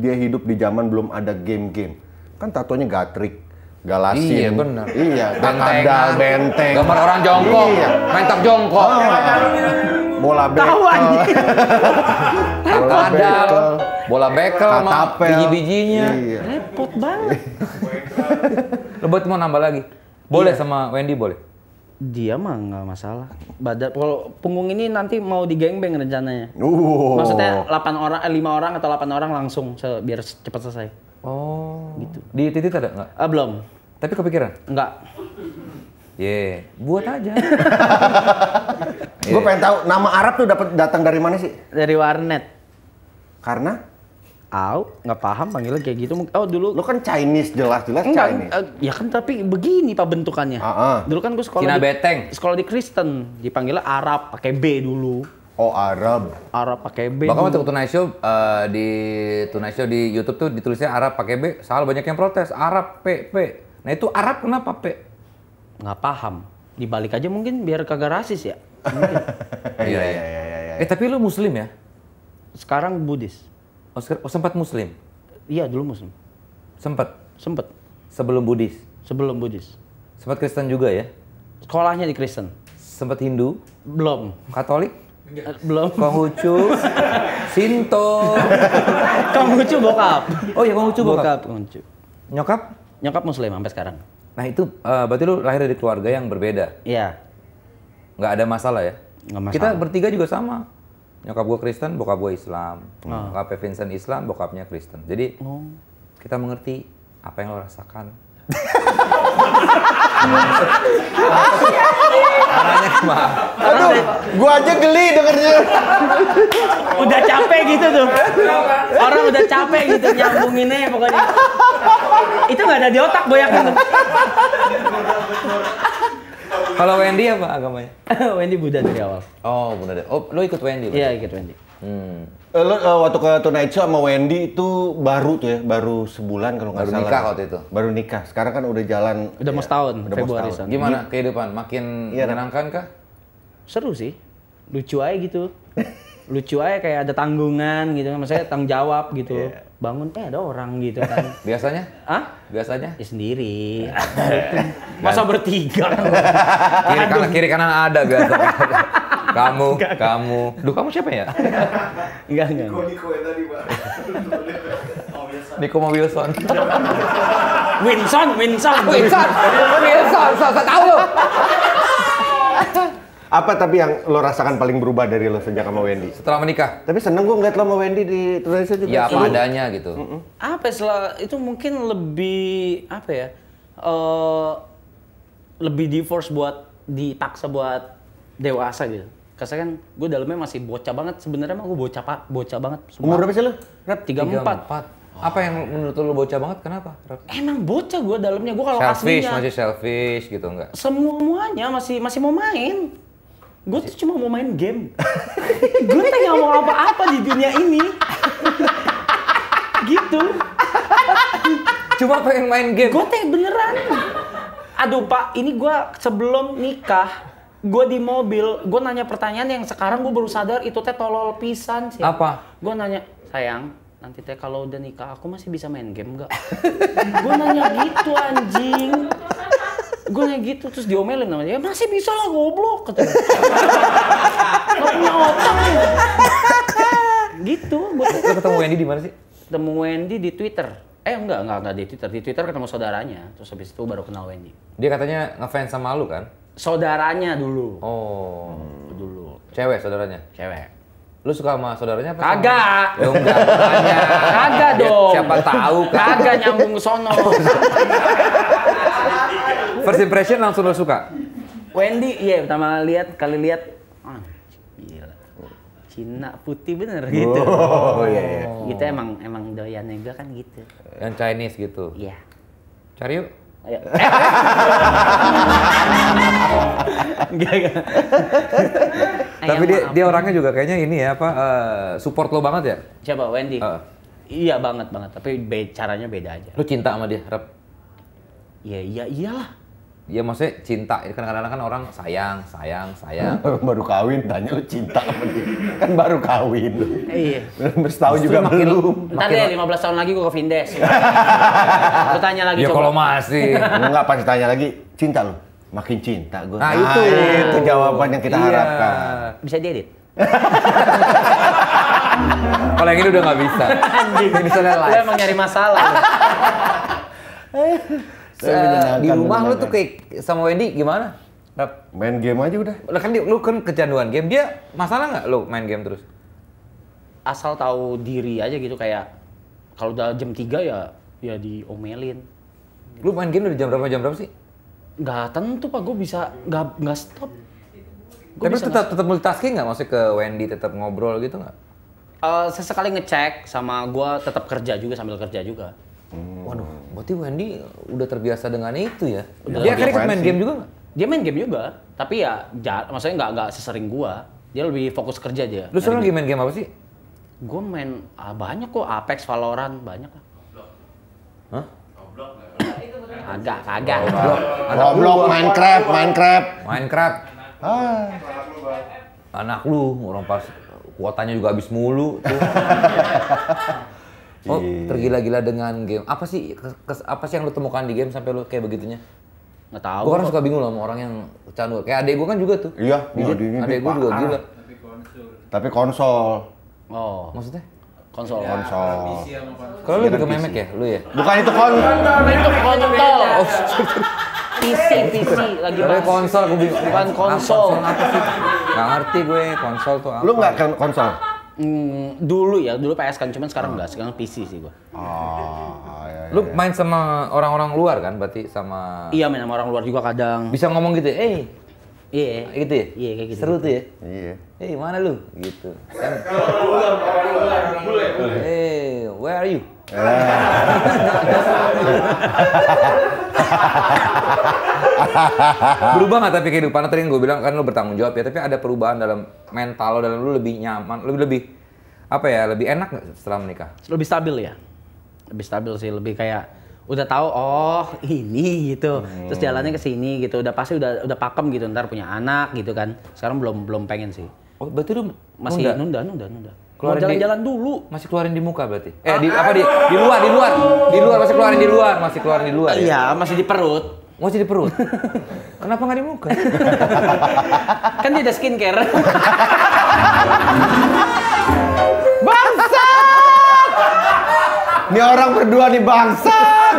dia hidup di zaman belum ada game-game? Kan tatonya gatrik, Galasin. Iya benar. Iya, bentengan, benteng. Gambar orang jongkok. Iya. Main jongkok. Oh. Bola bekel. Bola bekel. Bola bekel sama biji-bijinya. Iya. Repot banget. Lebot mau nambah lagi? Boleh iya. sama Wendy boleh? dia mah nggak masalah. Badan kalau punggung ini nanti mau digengbeng rencananya. Uh. Maksudnya 8 orang eh, 5 orang atau 8 orang langsung biar cepat selesai. Oh. Gitu. Di titik ada nggak? Ah, belum. Tapi kepikiran? Enggak. Ye, yeah. buat aja. yeah. Gue pengen tahu nama Arab tuh dapat datang dari mana sih? Dari warnet. Karena? Au, nggak paham panggilnya kayak gitu. Oh dulu. Lo kan Chinese jelas-jelas Enggak, Chinese. Uh, ya kan tapi begini pak bentukannya. Uh -uh. Dulu kan gue sekolah. Cina di, beteng. Sekolah di Kristen, dipanggilnya Arab pakai B dulu. Oh Arab. Arab pakai B. Bahkan waktu tunai show uh, di tunai show di YouTube tuh ditulisnya Arab pakai B. Salah banyak yang protes. Arab P P. Nah itu Arab kenapa, Pe? Nggak paham. Dibalik aja mungkin biar kagak rasis ya. Iya, iya, iya, iya, iya. Eh tapi lu muslim ya? Sekarang Buddhis. Oh, oh sempat muslim? Iya, dulu muslim. Sempat? Sempat. Sebelum Buddhis? Sebelum Buddhis. Sempat Kristen juga ya? Sekolahnya di Kristen. Sempat Hindu? Belum. Katolik? Eh, belum. Konghucu, Sinto. Konghucu bokap. Oh iya Konghucu bokap. Bokap Konghucu. Nyokap? Nyokap muslim sampai sekarang. Nah itu uh, berarti lu lahir dari keluarga yang berbeda. Iya. Nggak ada masalah ya? Nggak masalah. Kita bertiga juga sama. Nyokap gue Kristen, bokap gue Islam. bokap oh. Vincent Islam, bokapnya Kristen. Jadi oh. kita mengerti apa yang lo rasakan. Arahnya mah Aduh, gua aja geli dengernya. udah capek gitu tuh. Orang udah capek gitu nyambunginnya pokoknya. Itu nggak ada di otak gue yakin tuh. Kalau Wendy apa agamanya? Wendy Buddha dari awal. Oh, Buddha. Oh, lo ikut Wendy? Iya, ikut Wendy. Hmm. Eh, lo uh, waktu ke Tonight Show sama Wendy itu baru tuh ya, baru sebulan kalau nggak salah. Baru nikah waktu itu. Baru nikah. Sekarang kan udah jalan. Udah ya, mau iya, setahun. Udah mau setahun. Gimana iya. kehidupan? Makin ya, menyenangkan kah? Seru sih. Lucu aja gitu. Lucu aja kayak ada tanggungan gitu kan. Maksudnya tanggung jawab gitu. Yeah. Bangun eh ada orang gitu kan. Biasanya? Hah? Biasanya? Ya sendiri. Masa kan? bertiga. kiri kanan kiri kanan ada biasa kamu, enggak, kamu. Duh, kamu siapa ya? enggak, enggak. Niko, Niko yang tadi, Pak. Niko mau Wilson. Winson, Winson. Ah, Winson, Winson. Saya tahu lo. Apa tapi yang lo rasakan paling berubah dari lo sejak sama Wendy? Setelah menikah. Tapi seneng gue ngeliat lo sama Wendy di Indonesia juga. Ya apa adanya gitu. Apa ya, setelah itu mungkin lebih apa ya? Uh, lebih di force buat dipaksa buat dewasa gitu. Kasih kan gue dalamnya masih bocah banget. Sebenarnya mah gue bocah pak, bocah banget. Sumpah. Umur berapa sih lo? Rap tiga empat empat Apa yang menurut lo bocah banget? Kenapa? Rap? Emang bocah gue dalamnya. Gue kalau aslinya selfish masih selfish gitu enggak? Semuanya masih masih mau main. Gue tuh cuma mau main game. gue tuh nggak mau apa-apa di dunia ini. gitu. cuma pengen main game. Gue teh beneran. Aduh pak, ini gue sebelum nikah gue di mobil, gue nanya pertanyaan yang sekarang gue baru sadar itu teh tolol pisan sih. Apa? Gue nanya, sayang, nanti teh kalau udah nikah aku masih bisa main game nggak? gue nanya gitu anjing. Gue nanya gitu terus diomelin namanya, ya masih bisa lah goblok katanya. Gak punya otak Gitu. Gua... ketemu Wendy di mana sih? Ketemu Wendy di Twitter eh enggak enggak enggak di Twitter di Twitter ketemu saudaranya terus habis itu baru kenal Wendy dia katanya ngefans sama lu kan saudaranya dulu. Oh. Hmm, dulu. Cewek saudaranya? Cewek. Lu suka sama saudaranya apa? Kagak. Sama... Dong, Kagak dong. Siapa tahu kan. Kagak nyambung sono. First impression langsung lu suka? Wendy, iya yeah, pertama lihat kali lihat oh Cina putih bener gitu. Oh, iya, iya. Kita gitu emang emang doyan juga kan gitu. Yang Chinese gitu. Iya. Yeah. Cari yuk. Ayo. Enggak, Tapi dia, dia orangnya juga kayaknya ini ya apa eh, support lo banget ya? Siapa Wendy? Iya banget banget, tapi be caranya beda aja. Lu cinta sama dia, Rep? Iya, iya, iyalah Ya maksudnya cinta, ini kan kadang-kadang kan orang sayang, sayang, sayang. baru kawin, tanya lu oh, cinta apa dia? Kan baru kawin. Iya. Belum setahun juga makin, belum. Ntar deh, 15 tahun lagi gua ke Vindes. lu tanya lagi ya, coba. Ya kalau masih. Enggak, pasti tanya lagi, cinta lu? Makin cinta gua. Nah, itu. Ah, itu jawaban yang kita iya. harapkan. Bisa diedit? kalau yang ini udah nggak bisa. Anjing. Ini misalnya live. Lu emang nyari masalah. Eh, di rumah lu tuh kayak sama Wendy gimana? Rap. Main game aja udah. Lah kan lu kan kecanduan game. Dia masalah nggak lu main game terus? Asal tahu diri aja gitu kayak kalau udah jam 3 ya ya diomelin. Gitu. Lu main game dari jam berapa jam berapa sih? Gak tentu pak, gue bisa gak nggak stop. Gua Tapi tetap tetap multitasking nggak? Maksudnya ke Wendy tetap ngobrol gitu nggak? Uh, sesekali ngecek sama gue tetap kerja juga sambil kerja juga. Hmm. Waduh, berarti Wendy udah terbiasa dengan itu ya? Udah dia akhirnya main game juga nggak? Dia main game juga, tapi ya jar, maksudnya nggak nggak sesering gua. Dia lebih fokus kerja aja. Lu sering lagi main game apa sih? Gue main ah, banyak kok, Apex, Valorant, banyak lah. Hah? Agak, agak. Roblox, Minecraft, Minecraft. Minecraft. Ah. Anak lu, orang pas kuotanya juga habis mulu tuh. Oh, iya. tergila-gila dengan game. Apa sih kes, apa sih yang lu temukan di game sampai lu kayak begitunya? Nggak tahu. Gue kan suka bingung loh sama orang yang candu. Kayak adek gue kan juga tuh. Iya, iya adek gue juga gila. Tapi konsol. Tapi konsol. Oh. Maksudnya? Konsol. Ya, konsol. Kalau lu ke memek ya, lu ya? Bukan itu konsol. Itu konsol. Oh, PC, PC lagi Tapi konsol, gue bingung. Bukan konsol. Konsol apa ngerti gue, konsol tuh apa. Lu nggak konsol? Mm, dulu ya, dulu PS kan, cuman sekarang enggak, sekarang PC sih gua. Oh, iya, iya. Lu iya. main sama orang-orang luar kan berarti sama Iya, main sama orang luar juga kadang. Bisa ngomong gitu, "Eh, Iya. Yeah. Gitu ya? Iya yeah, kayak gitu. Seru tuh ya? Iya. Yeah. Eh, hey, mana lu? Gitu. Kan. hey, where are you? Eh. berubah nggak tapi kehidupan tadi yang gue bilang kan lo bertanggung jawab ya tapi ada perubahan dalam mental lo dalam lo lebih nyaman lebih lebih apa ya lebih enak gak setelah menikah lebih stabil ya lebih stabil sih lebih kayak udah tahu oh ini gitu hmm. terus jalannya ke sini gitu udah pasti udah udah pakem gitu ntar punya anak gitu kan sekarang belum belum pengen sih oh berarti lu masih nunda nunda nunda, nunda. keluar jalan-jalan dulu masih keluarin di muka berarti eh di ah. apa di di luar di luar di luar masih keluarin di luar masih keluarin di luar ya? iya masih di perut Ngoci di perut. Kenapa nggak di muka? kan dia ada skincare. Bangsat! Ini orang berdua nih bangsat.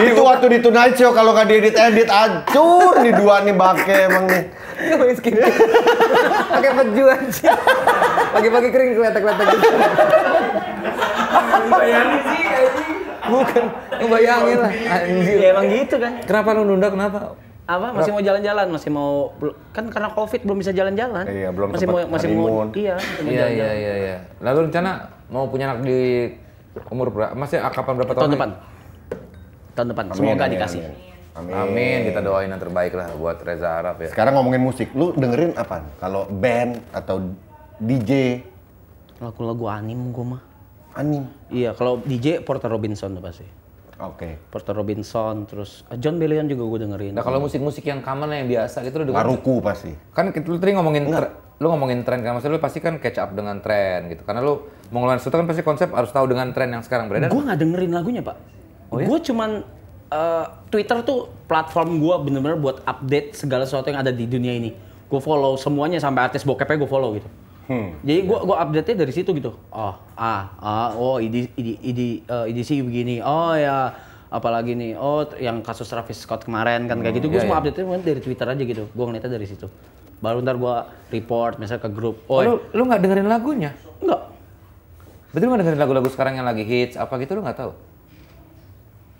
Itu waktu di Show kalau nggak diedit edit hancur nih dua nih bangke emang nih. Nggak pakai skincare. pakai baju aja. Pagi-pagi kering kelihatan kelihatan gitu. Bayangin sih gitu bukan bayangin lah anjir ya emang gitu kan kenapa lu nunda kenapa apa masih mau jalan-jalan masih mau kan karena covid belum bisa jalan-jalan iya belum masih mau masih mau iya iya iya iya iya lalu rencana mau punya anak di umur berapa masih kapan berapa tahun tahun depan tahun depan amin, semoga amin, dikasih amin. Amin. Amin. Kita doain yang terbaik lah buat Reza Arab ya. Sekarang ngomongin musik, lu dengerin apa? Kalau band atau DJ? Lagu-lagu anim gue mah. Anim? Iya, kalau DJ Porter Robinson tuh pasti. Oke. Okay. Porter Robinson, terus eh, John Bellion juga gue dengerin. Nah kalau musik-musik yang common yang biasa gitu lu dengerin? Maruku pasti. Kan lu tadi ngomongin lu ngomongin tren kan maksudnya lu pasti kan catch up dengan tren gitu karena lu mengeluarkan sesuatu kan pasti konsep harus tahu dengan tren yang sekarang beredar. Gue nggak dengerin lagunya pak. Oh, iya? Gue cuman uh, Twitter tuh platform gue bener-bener buat update segala sesuatu yang ada di dunia ini. Gue follow semuanya sampai artis bokepnya gue follow gitu. Hmm. Jadi gua iya. gua update-nya dari situ gitu. Oh, ah, ah oh ini ini ini uh, sih begini. Oh ya apalagi nih oh yang kasus Travis Scott kemarin kan hmm, kayak gitu gue yeah, hmm, semua yeah. Iya. update nya dari Twitter aja gitu gue ngeliatnya dari situ baru ntar gue report misalnya ke grup oh lu lu nggak dengerin lagunya Enggak. berarti lu dengerin lagu-lagu sekarang yang lagi hits apa gitu lu gak tahu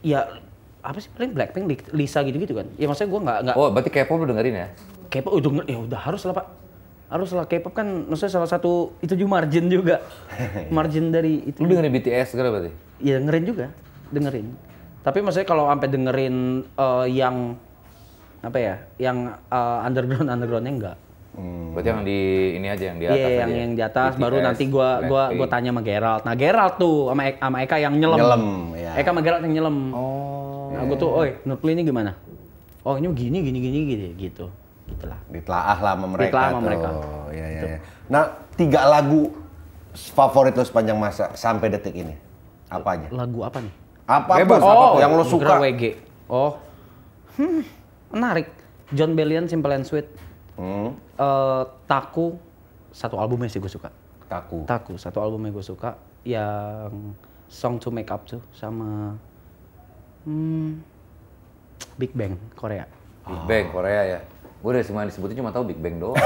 ya apa sih paling Blackpink Lisa gitu gitu kan ya maksudnya gue gak, nggak oh berarti K-pop lu dengerin ya K-pop udah oh, ya udah harus lah pak harus lah K-pop kan maksudnya salah satu itu juga margin juga margin dari itu lu dengerin BTS segala berarti ya dengerin juga dengerin tapi maksudnya kalau sampai dengerin uh, yang apa ya yang uh, underground undergroundnya enggak Hmm. Berarti yang di ini aja yang di iya, atas. Iya, yeah, yang aja. Ya? yang di atas BTS, baru nanti gua gua gua tanya sama Gerald. Nah, Gerald tuh sama e-, sama Eka yang nyelam. Nyelam, ya. Eka sama Gerald yang nyelam. Oh. Nah, gua tuh, "Oi, menurut lu ini gimana?" Oh, ini begini, gini, gini, gini, gitu. Itulah. Ditelaah lah sama mereka. Ditelaah sama mereka. Ya, ya, ya. Nah, tiga lagu favorit lo sepanjang masa sampai detik ini. Apanya? Lagu apa nih? Apa Bebas. Oh, yang lo suka? WG. Oh. Hmm, menarik. John Bellion Simple and Sweet. Hmm. Uh, Taku satu albumnya sih gue suka. Taku. Taku satu albumnya gue suka yang Song to Make Up tuh sama hmm, Big Bang Korea. Big Bang Korea ya. Gue dari semua yang disebutin cuma tau Big Bang doang.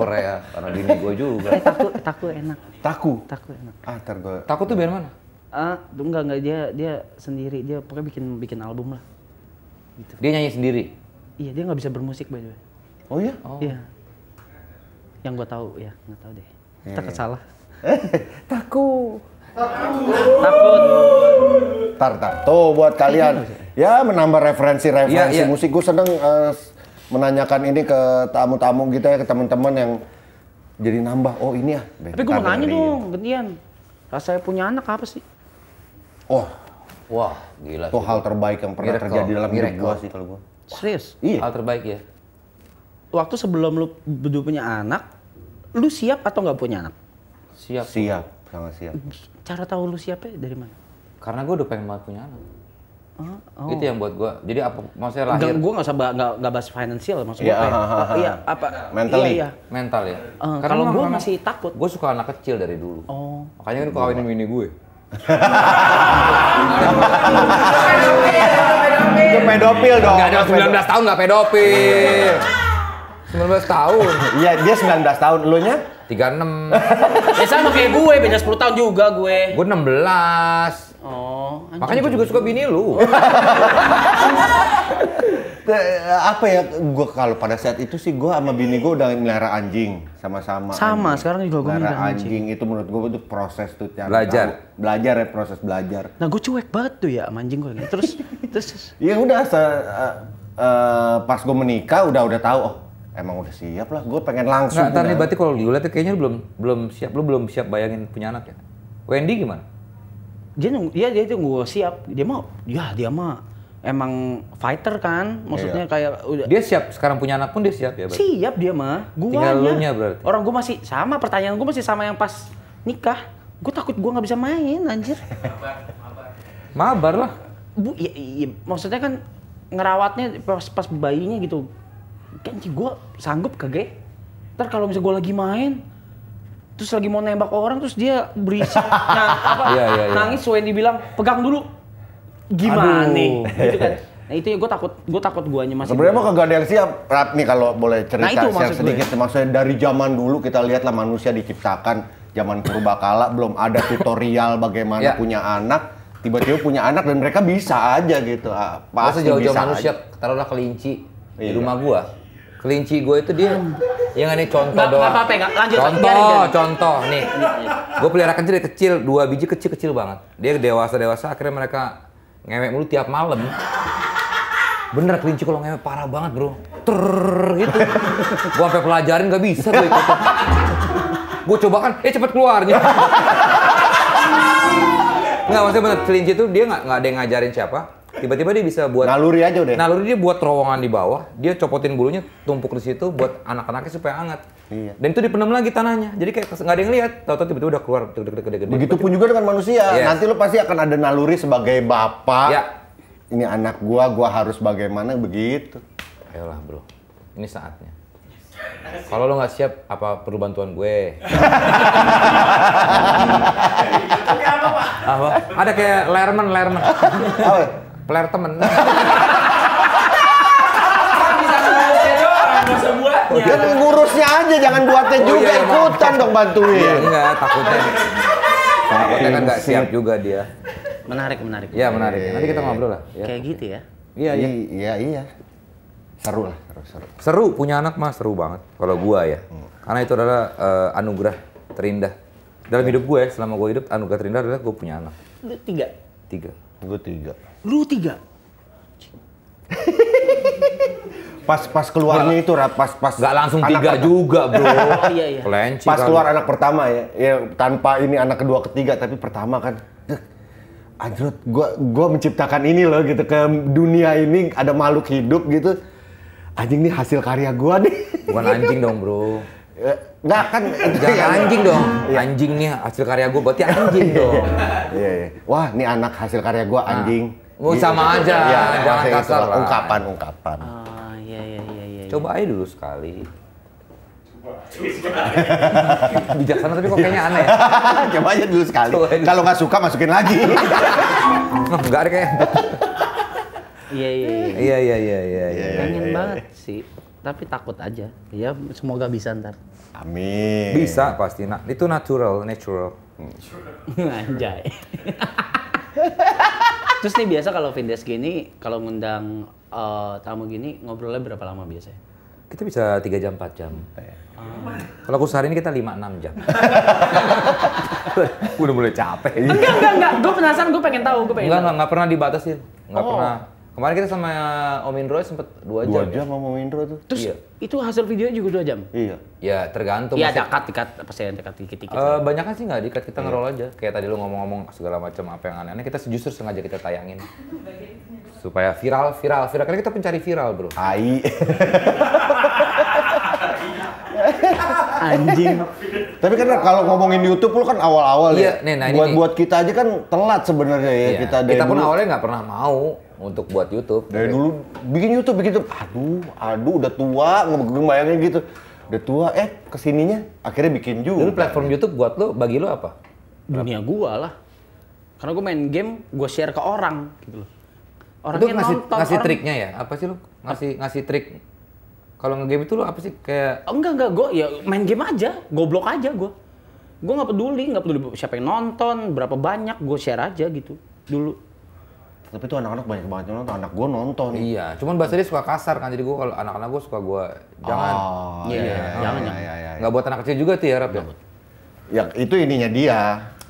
Korea, karena bini gue juga. Eh, taku, taku enak. Taku? Taku enak. Ah, ntar gue... Taku tuh band mana? Ah, enggak, enggak. Dia dia sendiri. Dia pokoknya bikin bikin album lah. Gitu. Dia nyanyi sendiri? Iya, dia nggak bisa bermusik by the way. Oh iya? Oh. Iya. Yang gue tahu ya, nggak tahu deh. Kita iya, yeah. kesalah. Eh, taku. Takut. Takut. Tar, tar. Tuh buat kalian. Iya, iya. Ya menambah referensi-referensi ya, ya. musik. Gue seneng uh, menanyakan ini ke tamu-tamu kita gitu ya ke teman-teman yang jadi nambah oh ini ya tapi gue mau nanya dong gantian rasanya punya anak apa sih oh wah gila itu hal terbaik yang pernah miracle. terjadi dalam hidup gue sih kalau gue serius iya hal terbaik ya waktu sebelum lu berdua punya anak lu siap atau nggak punya anak siap siap sangat siap cara tahu lu siapnya dari mana karena gue udah pengen banget punya anak Oh. Itu yang buat gue. Jadi apa maksudnya lahir? Gue nggak usah nggak nggak bahas finansial maksudnya. Yeah, uh, iya apa? Ya? Iya, Mental iya, iya. Mental ya. Uh, Karena kalau gue masih takut. Gue suka anak kecil dari dulu. Oh. Makanya kan kawin kawinin mini gue. Itu pedofil dong. Gak ada 19 tahun gak pedofil. 19 tahun. Iya, dia 19 tahun. Lu nya? 36. Ya sama kayak gue, beda 10 tahun juga gue. Gue 16. Oh. Makanya gue juga suka bini lu. apa ya gue kalau pada saat itu sih gue sama bini gue udah melihara anjing sama-sama. Sama, sekarang juga gue melihara anjing. itu menurut gue itu proses tuh cara belajar. Belajar ya proses belajar. Nah gue cuek banget tuh ya sama anjing gue. Terus terus ya udah se, eh, eh, pas gue menikah udah udah tahu oh emang udah siap lah gue pengen langsung. Nah, tadi berarti kalau gue lihat kayaknya belum belum siap lu belum siap bayangin punya anak ya. Wendy gimana? dia nunggu, iya, dia dia gue siap dia mau ya dia mah emang fighter kan maksudnya iya. kayak udah dia siap sekarang punya anak pun dia siap ya siap dia mah gua nya orang gua masih sama pertanyaan gua masih sama yang pas nikah gua takut gua nggak bisa main anjir mabar lah bu ya, ya, maksudnya kan ngerawatnya pas pas bayinya gitu kan gua sanggup kagak ya? ntar kalau misalnya gua lagi main terus lagi mau nembak orang terus dia berisik nah, apa yeah, yeah, yeah. nangis Wendy bilang pegang dulu gimana Aduh. nih gitu kan Nah itu ya gue takut, gue takut guanya masih. Sebenarnya mah kagak ada yang siap. Rat nih kalau boleh nah, cerita nah, itu share sedikit. Gue. Maksudnya dari zaman dulu kita lihat lah manusia diciptakan zaman kala belum ada tutorial bagaimana yeah. punya anak. Tiba-tiba punya anak dan mereka bisa aja gitu. apa ah, jauh-jauh manusia, taruhlah kelinci di iya. rumah gua kelinci gue itu dia yang ini contoh nggak, doang. apa-apa, gak, lanjut. Contoh, biarin, contoh nih. Iya, iya. gue pelihara kecil dari kecil, dua biji kecil-kecil banget. Dia dewasa-dewasa, akhirnya mereka ngewek mulu tiap malam. Bener kelinci kalau ngewek parah banget bro. Ter gitu. gue sampai pelajarin gak bisa gue ikutin. gue coba kan, eh cepet keluarnya. Nggak, maksudnya bener, kelinci itu dia nggak, nggak ada yang ngajarin siapa Tiba-tiba dia bisa buat naluri aja udah. Naluri dia buat terowongan di bawah, dia copotin bulunya, tumpuk di situ buat anak-anaknya supaya hangat. Iya. Dan itu dipendam lagi tanahnya. Jadi kayak nggak ada yang lihat, tahu-tahu tiba-tiba udah keluar deg gede Begitupun juga dengan manusia. Yes. Iya. Nanti lo pasti akan ada naluri sebagai bapak. Ya. Ini anak gua, gua harus bagaimana begitu. Ayolah, Bro. Ini saatnya. Kalau lo nggak siap, apa perlu bantuan gue? apa? Ada kayak lerman, lerman. Player temen. Kan ngurusnya aja, jangan buatnya juga ikutan dong bantuin. Iya, enggak, takutnya. Takutnya kan nggak siap iya, juga dia. Menarik, menarik. Iya, menarik. Nanti kita iya. ngobrol lah. Kayak gitu ya. Iya, iya. Iya, iya. Seru lah, seru, seru. Seru, punya anak mah seru banget. Kalau gua ya. Karena itu adalah eh, anugerah terindah. Dalam hidup gue, ya, selama gue hidup, anugerah terindah adalah gue punya anak. Tiga? Tiga. Gue tiga. Lu tiga? pas pas keluarnya itu pas pas nggak langsung tiga pertama. juga bro oh, iya, iya. Kelenci pas kan. keluar anak pertama ya ya tanpa ini anak kedua ketiga tapi pertama kan anjir gua gua menciptakan ini loh gitu ke dunia ini ada makhluk hidup gitu anjing nih hasil karya gua nih bukan anjing dong bro Enggak kan jangan anjing dong. Ya. Anjing nih hasil karya gue berarti anjing iya, dong. Iya, iya, iya. Wah, ini anak hasil karya gue ah. anjing. Nah, gitu. sama aja, ya, jangan kasar Ungkapan, ungkapan. Oh, iya, iya, iya, iya. Coba aja dulu sekali. Bijaksana tapi kok kayaknya aneh. Ya? Coba aja dulu sekali. Kalau nggak suka masukin lagi. Enggak ada kayak. Iya iya iya. Iya iya iya iya. Pengen banget sih tapi takut aja ya semoga bisa ntar amin bisa pasti nah, itu natural natural hmm. anjay terus nih biasa kalau Vindes gini kalau ngundang uh, tamu gini ngobrolnya berapa lama biasanya kita bisa tiga jam empat jam Hmm. kalau aku sehari ini kita lima enam jam udah mulai capek enggak enggak enggak gue penasaran gue pengen tahu gue pengen enggak enggak, enggak pernah dibatasin enggak oh. pernah Kemarin kita sama Om Indro sempat dua jam. Dua ya? jam sama Om Indro tuh. Terus iya. itu hasil videonya juga dua jam? Iya. Ya tergantung. Iya ada cut, cut, sih ada cut dikit-dikit. Uh, eh, banyak kan sih nggak dekat kita iya. ngerol aja. Kayak tadi lu ngomong-ngomong segala macam apa yang aneh-aneh, kita justru sengaja kita tayangin. Supaya viral, viral, viral. Karena kita pencari viral bro. Hai. anjing. Tapi kan kalau ngomongin YouTube lu kan awal-awal iya, ya. Nih, nah buat ini buat kita aja kan telat sebenarnya ya iya. kita Kita pun awalnya nggak pernah mau untuk buat YouTube. Dari dulu bikin YouTube, bikin YouTube. Aduh, aduh udah tua, bayangin gitu. Udah tua, eh kesininya akhirnya bikin juga. Dulu platform YouTube buat lo, bagi lo apa? Dunia gua lah. Karena gua main game, gua share ke orang gitu loh. Orang itu ngasih, nonton, ngasih orang... triknya ya? Apa sih lo? Ngasih, ngasih trik kalau ngegame itu lo apa sih kayak oh, enggak enggak gue ya main game aja goblok aja gue gue nggak peduli nggak peduli siapa yang nonton berapa banyak gue share aja gitu dulu tapi tuh anak-anak banyak banget yang nonton anak gue nonton iya cuman bahasa dia suka kasar kan jadi gue kalau anak-anak gue suka gue jangan oh, iya, iya, iya, jangan iya, ya. iya, iya, iya. nggak buat anak kecil juga tuh ya Rap ya ya itu ininya dia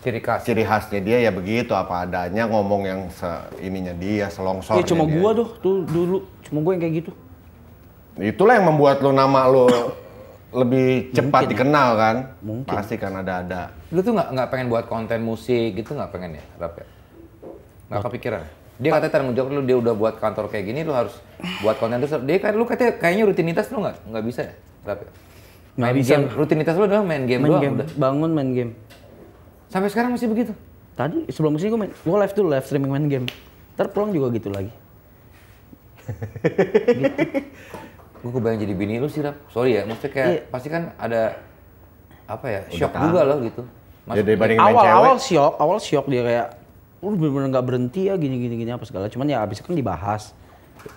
ciri khas ciri khasnya dia ya begitu apa adanya ngomong yang se ininya dia selongsor ya, cuma gue tuh tuh dulu cuma gue yang kayak gitu itulah yang membuat lo nama lo lebih cepat ya. dikenal kan Mungkin. pasti kan ada ada lu tuh nggak nggak pengen buat konten musik gitu nggak pengen ya Rap ya nggak kepikiran dia katanya tanggung jawab lu dia udah buat kantor kayak gini lu harus buat konten terus. Dia kan lu katanya kayaknya rutinitas lu nggak nggak bisa ya? Tapi main bisa. game rutinitas lu adalah main game doang Bangun main game. Sampai sekarang masih begitu. Tadi sebelum sini gue main, gue live dulu live streaming main game. Ntar pulang juga gitu lagi. gitu. Gue kebayang jadi bini lu sih, Rap. Sorry ya, maksudnya kayak iya. pasti kan ada apa ya, shock juga loh gitu. Maksud, ya, awal, Awal shock, awal shock dia kayak lu bener-bener nggak berhenti ya gini gini gini apa segala cuman ya abis itu kan dibahas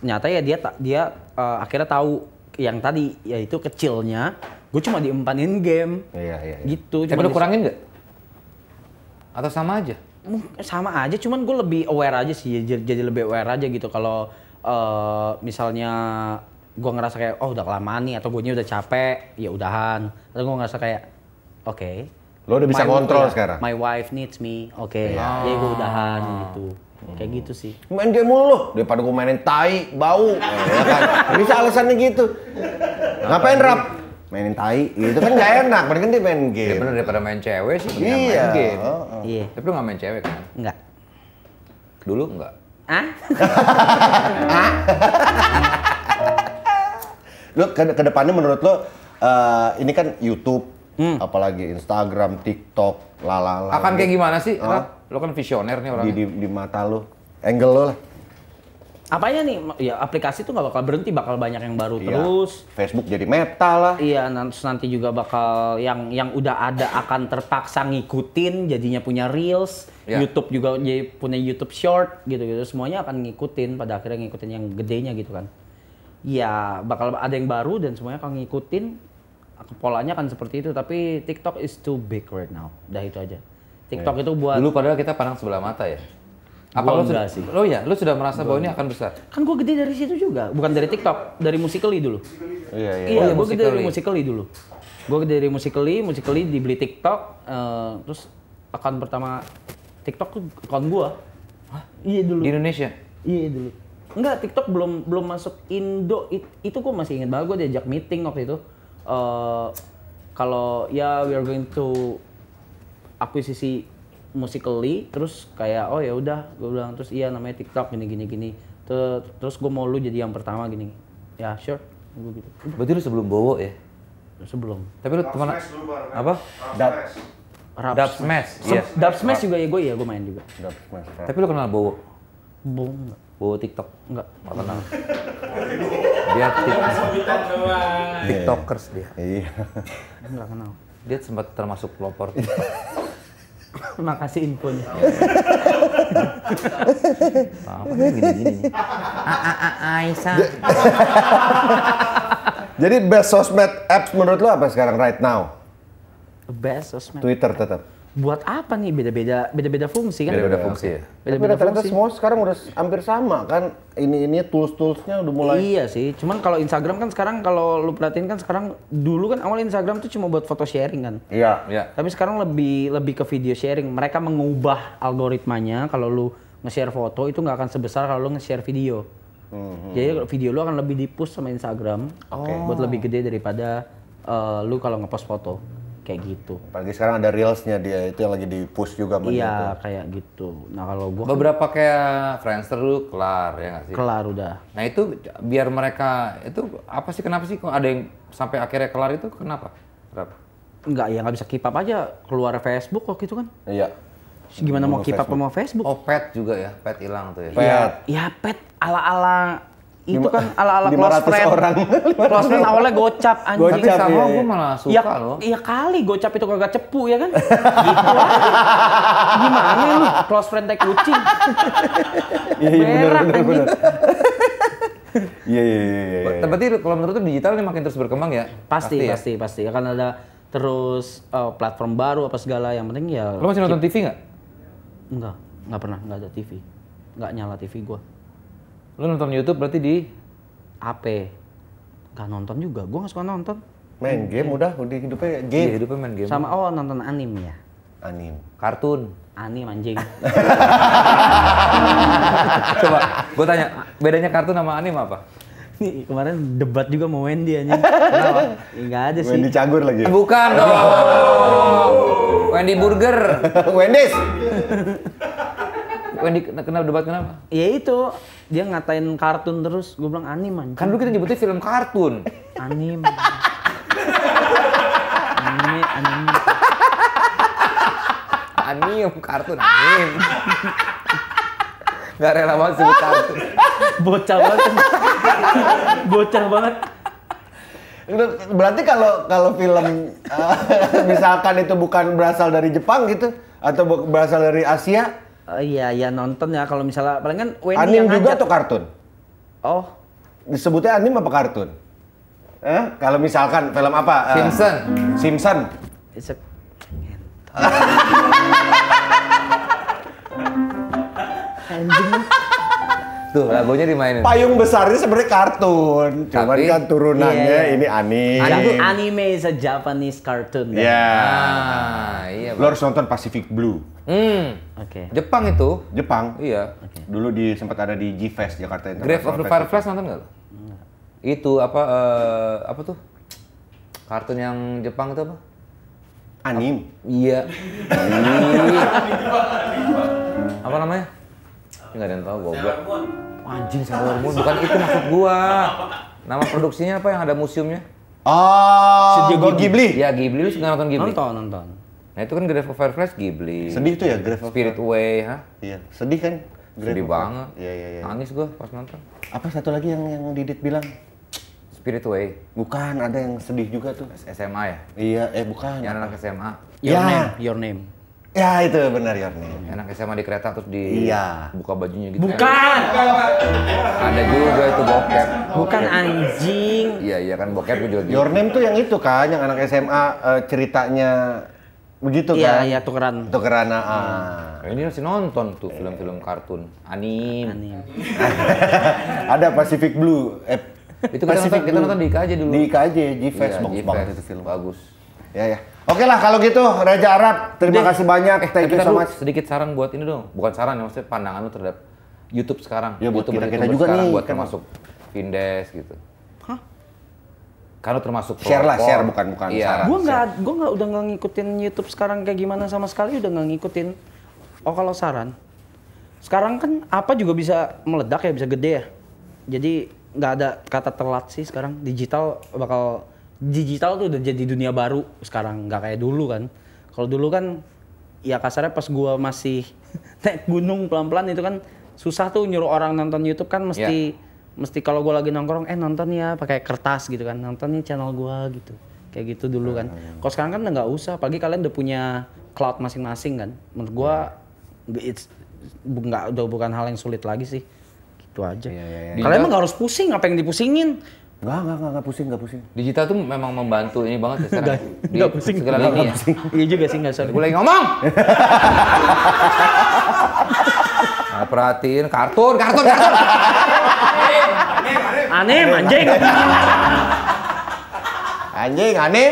nyata ya dia dia uh, akhirnya tahu yang tadi yaitu kecilnya gue cuma diempanin game iya, iya, iya. gitu tapi lu kurangin nggak atau sama aja sama aja cuman gue lebih aware aja sih jadi, lebih aware aja gitu kalau uh, misalnya gue ngerasa kayak oh udah kelamaan nih atau gue udah capek ya udahan atau gue ngerasa kayak oke Lo udah bisa my, kontrol ya, sekarang. My wife needs me. Oke. Okay. Yeah. Ya gue udahan ah. Oh. gitu. Kayak gitu sih. Main game mulu lo. Daripada gue mainin tai, bau. Eh, iya kan? Bisa alasannya gitu. Ngapain rap? Mainin tai itu kan gak enak. Mereka dia main game. Ya bener daripada main cewek sih. Iya. Main Oh, oh. yeah. Tapi lo gak main cewek kan? Enggak. Dulu enggak? Ah? ah? lu ke, ke depannya menurut lo uh, ini kan YouTube Hmm. Apalagi Instagram, TikTok, lalala. Akan kayak gimana sih? Oh. Lo kan visioner nih orangnya. Di, di, di mata lo. Angle lo lah. Apanya nih? Ya aplikasi tuh nggak bakal berhenti, bakal banyak yang baru iya. terus. Facebook jadi meta lah. Iya, nanti nanti juga bakal yang yang udah ada akan terpaksa ngikutin, jadinya punya reels. Yeah. YouTube juga jadi punya YouTube Short gitu-gitu. Semuanya akan ngikutin pada akhirnya ngikutin yang gedenya gitu kan. Ya bakal ada yang baru dan semuanya akan ngikutin polanya akan seperti itu tapi TikTok is too big right now. Dah itu aja. TikTok yeah. itu buat Dulu padahal kita pandang sebelah mata ya. Apa lu sudah sih. Lo ya, lu sudah merasa gua bahwa ini akan besar. Kan gue gede dari situ juga, bukan dari TikTok, dari Musical.ly dulu. Iya, iya. Iya, oh, iya, gue gede dari Musical.ly dulu. Gue gede dari Musical.ly, Musical.ly dibeli TikTok, uh, terus akan pertama TikTok tuh akun gue. Hah? Iya dulu. Di Indonesia? Iya dulu. Enggak, TikTok belum belum masuk Indo. It, itu gue masih ingat banget gua diajak meeting waktu itu uh, kalau ya we are going to akuisisi musically terus kayak oh ya udah gue bilang terus iya namanya TikTok gini gini gini terus, terus gue mau lu jadi yang pertama gini ya sure gue gitu berarti lu sebelum Bowo ya sebelum tapi lu teman apa Dap Dap Smash Dap Smash iya. juga ya gue ya gue main juga Dap Smash ya. tapi lu kenal Bowo Bowo Bu TikTok enggak nggak kenal. Dia TikTok, TikTokers dia. Iya. Enggak kenal. Dia sempat termasuk pelopor. Makasih infonya. Apa gini-gini? Aisyah. Jadi best sosmed apps menurut lo apa sekarang right now? Best sosmed. Twitter tetap buat apa nih beda-beda beda-beda fungsi kan? Beda-beda fungsi ya. Beda-beda fungsi. semua sekarang udah hampir sama kan ini ini tools-toolsnya udah mulai. Iya sih, cuman kalau Instagram kan sekarang kalau lu perhatiin kan sekarang dulu kan awal Instagram tuh cuma buat foto sharing kan. Iya, iya. Tapi sekarang lebih lebih ke video sharing. Mereka mengubah algoritmanya kalau lu nge-share foto itu nggak akan sebesar kalau lu nge-share video. Mm-hmm. Jadi video lu akan lebih di-push sama Instagram okay. buat lebih gede daripada uh, lu kalau nge-post foto kayak gitu. Apalagi sekarang ada reelsnya dia itu yang lagi di push juga Iya itu. kayak gitu. Nah kalau gua beberapa kayak Friendster terus kelar ya nggak sih? Kelar udah. Nah itu biar mereka itu apa sih kenapa sih kok ada yang sampai akhirnya kelar itu kenapa? Kenapa? Enggak ya nggak bisa keep up aja keluar Facebook waktu itu kan? Iya. Gimana mau keep up sama Facebook? Oh pet juga ya, pet hilang tuh ya. Pet. Iya, ya, pet ala-ala itu kan ala-ala close friend. orang. close friend awalnya gocap anjing. Tapi sama iya. gue iya. malah suka ya, loh. Iya kali gocap itu kagak cepu ya kan. gitu Gimana lu close friend kayak kucing. Iya iya bener bener bener. Iya iya iya. Berarti iya, iya. kalau menurut digital ini makin terus berkembang ya? Pasti pasti ya? pasti, pasti. akan ya, ada terus uh, platform baru apa segala yang penting ya. Lo masih nonton TV nggak? Enggak, enggak pernah, enggak ada TV, Enggak nyala TV gue Lu nonton YouTube berarti di HP. Gak nonton juga, gua gak suka nonton. Main game udah, udah hidupnya game. Iya, hidupnya main game. Sama oh nonton anime ya. Anime. Kartun. Anime anjing. Coba, gue tanya, bedanya kartun sama anime apa? Nih, kemarin debat juga mau Wendy anjing. Kenapa? Enggak ada sih. Wendy cagur lagi. Eh, bukan dong. Oh. Wendy Burger. Wendy's. Wendy kenapa debat kenapa? Ya itu, dia ngatain kartun terus gue bilang anim anjing kan dulu kita nyebutnya film kartun anim anime anime anim kartun anim nggak rela banget sebut kartun bocah banget bocah banget berarti kalau kalau film uh, misalkan itu bukan berasal dari Jepang gitu atau berasal dari Asia Oh iya, ya nonton ya kalau misalnya paling kan anime Anim juga atau kartun? Oh. Disebutnya anim apa kartun? Eh, kalau misalkan film apa? Eh, Simpson. Uh, Simpson. Anjing. Tuh lagunya dimainin. Payung besarnya sebenarnya kartun, cuman kan turunannya yeah. Iya. ini anime. Anime, anime is a Japanese cartoon. Ya. iya. Ah, iya lo harus nonton Pacific Blue. Hmm. Oke. Okay. Jepang itu. Jepang. Iya. Okay. Dulu di sempat ada di G Fest Jakarta itu. Grave of the Fireflies nonton nggak lo? Itu apa uh, apa tuh? Kartun yang Jepang itu apa? anime. Iya. apa namanya? Tapi nggak ada yang tahu Moon. Anjing Sailor Moon bukan itu maksud gue Nama produksinya apa yang ada museumnya? Oh, Studio Ghibli. Ya Ghibli lu suka nonton Ghibli? Nonton, nonton. Nah itu kan Grave of Fireflies Ghibli. Sedih tuh ya Grave of Spirit Way, ha? Iya, sedih kan? Grave sedih banget. Iya, iya, iya. Nangis gua pas nonton. Apa satu lagi yang yang Didit bilang? Spirit Way. Bukan, ada yang sedih juga tuh. SMA ya? Iya, eh bukan. Yang anak SMA. Your ya. name, your name. Ya itu benar Yorni. Anak ya, SMA di kereta terus di iya. buka bajunya gitu. Ya. Bukan. Ada juga itu bokep. Bukan anjing. Iya iya kan bokep juga. Gitu. Your name tuh yang itu kan yang anak SMA uh, eh, ceritanya begitu iya, kan? Iya iya tukeran. Tukeran ah. Hmm. Ini masih nonton tuh film-film kartun anim. Anim. Ada Pacific Blue. Eh, itu kita Pacific nonton, Blue. kita nonton di IKJ dulu. Di IKJ, G-Fest, iya, banget itu film. Bagus. Ya ya. Oke lah kalau gitu Raja Arab terima Dih. kasih banyak. Eh, Thank you so much. Sedikit saran buat ini dong. Bukan saran ya maksudnya pandangan lu terhadap YouTube sekarang. Ya buat kita, kita juga sekarang nih. buat kan. termasuk Vindes gitu. Hah? Kalau termasuk share lah, share bukan bukan iya. saran. Gua nggak, gua nggak udah nggak ngikutin YouTube sekarang kayak gimana sama sekali udah nggak ngikutin. Oh kalau saran, sekarang kan apa juga bisa meledak ya bisa gede ya. Jadi nggak ada kata telat sih sekarang digital bakal digital tuh udah jadi dunia baru sekarang nggak kayak dulu kan kalau dulu kan ya kasarnya pas gua masih naik gunung pelan-pelan itu kan susah tuh nyuruh orang nonton YouTube kan mesti yeah. mesti kalau gua lagi nongkrong eh nonton ya pakai kertas gitu kan nonton nih channel gua gitu kayak gitu dulu kan hmm. kalau sekarang kan nggak usah pagi kalian udah punya cloud masing-masing kan menurut gua yeah. it's nggak udah bukan hal yang sulit lagi sih Itu aja Iya, iya, iya. kalian emang iya. harus pusing apa yang dipusingin Enggak, enggak, enggak, enggak pusing, enggak pusing. Digital tuh memang membantu ini banget ya sekarang. Enggak, pusing. Segala ini ya. Iya juga sih, enggak usah. Gue lagi ngomong! nah, perhatiin, kartun, kartun, kartun! aneh, anjing! Anjing, aneh!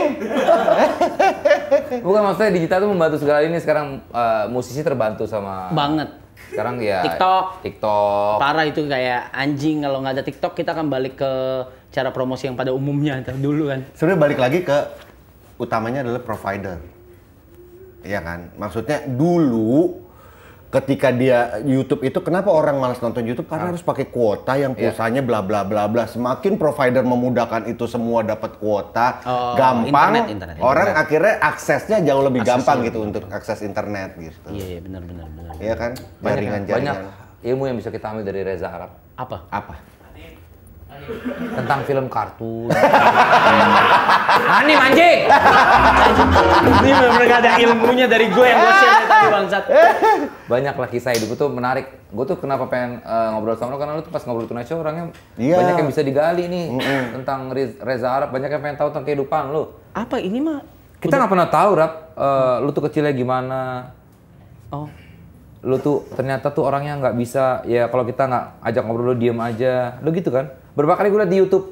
Bukan maksudnya digital tuh membantu segala ini sekarang uh, musisi terbantu sama banget sekarang ya TikTok TikTok parah itu kayak anjing kalau nggak ada TikTok kita akan balik ke cara promosi yang pada umumnya dulu kan sebenarnya balik lagi ke utamanya adalah provider Iya kan maksudnya dulu ketika dia YouTube itu kenapa orang malas nonton YouTube karena ah. harus pakai kuota yang iya. pulsanya yeah. bla bla bla bla semakin provider memudahkan itu semua dapat kuota oh, gampang internet, internet, orang akhirnya aksesnya jauh lebih Aksesnya gampang gitu untuk akses internet gitu iya, iya benar benar benar iya kan banyak jaringan, jaringan ilmu yang bisa kita ambil dari Reza Arab apa apa tentang film kartun. Ani anjing. Ini mereka ada ilmunya dari gue yang gue share tadi bangsat. Banyak lah kisah hidup tuh menarik. Gue tuh kenapa pengen uh, ngobrol sama lo karena lo tuh pas ngobrol tunai show orangnya yeah. banyak yang bisa digali nih mm -hmm. tentang Reza Arab, banyak yang pengen tahu tentang kehidupan lo. Apa ini mah? Kita nggak pernah tahu, Rap. Uh, lo tuh kecilnya gimana? Oh Lo tuh ternyata tuh orangnya nggak bisa ya kalau kita nggak ajak ngobrol lo diem aja Lo gitu kan Berapa kali gue liat di YouTube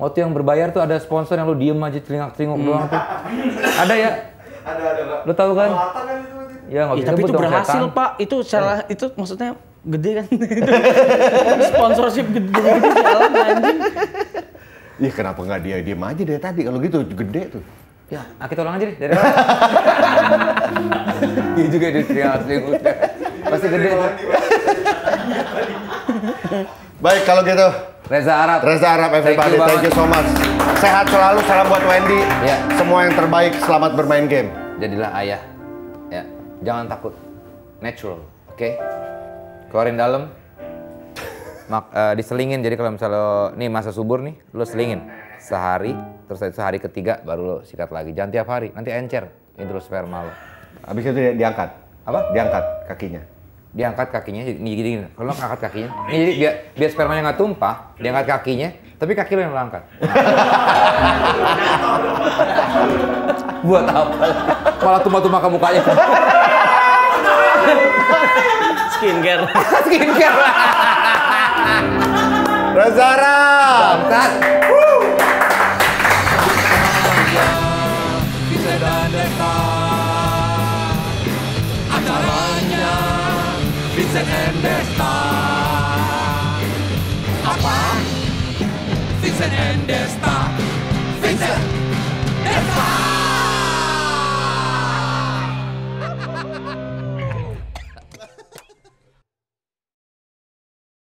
waktu yang berbayar tuh ada sponsor yang lu diem aja celingak-celingok doang tuh. Hmm. Ada ya? Ada ada Pak. Lu tahu kan? kan itu, Ya, ya, tapi itu berhasil setan. pak, itu salah eh. itu maksudnya gede kan sponsorship gede, gede salah anjing. Iya kenapa nggak dia diem aja dari tadi kalau gitu gede tuh. Ya, ah, kita ulang aja deh dari Iya juga dia teriak Pasti gede Baik kalau gitu Reza Arab. Reza Arab everybody. Thank you, Thank you so much. Sehat selalu. Salam buat Wendy. Ya. Semua yang terbaik. Selamat bermain game. Jadilah ayah. Ya. Jangan takut. Natural. Oke. Okay? Keluarin dalam. Mak, uh, diselingin. Jadi kalau misalnya nih masa subur nih, lo selingin sehari, terus sehari ketiga baru lo sikat lagi. Jangan tiap hari, nanti encer. ini terus sperma lo. Abis itu diangkat. Apa? Diangkat kakinya diangkat kakinya jadi gini, gini, gini. kalau angkat kakinya ini jadi biar, biar spermanya nggak tumpah diangkat kakinya tapi kaki lo yang lo angkat buat apa malah tumpah-tumpah ke mukanya skincare skincare Rezara, Bangsat doesn't end Apa? Things this time.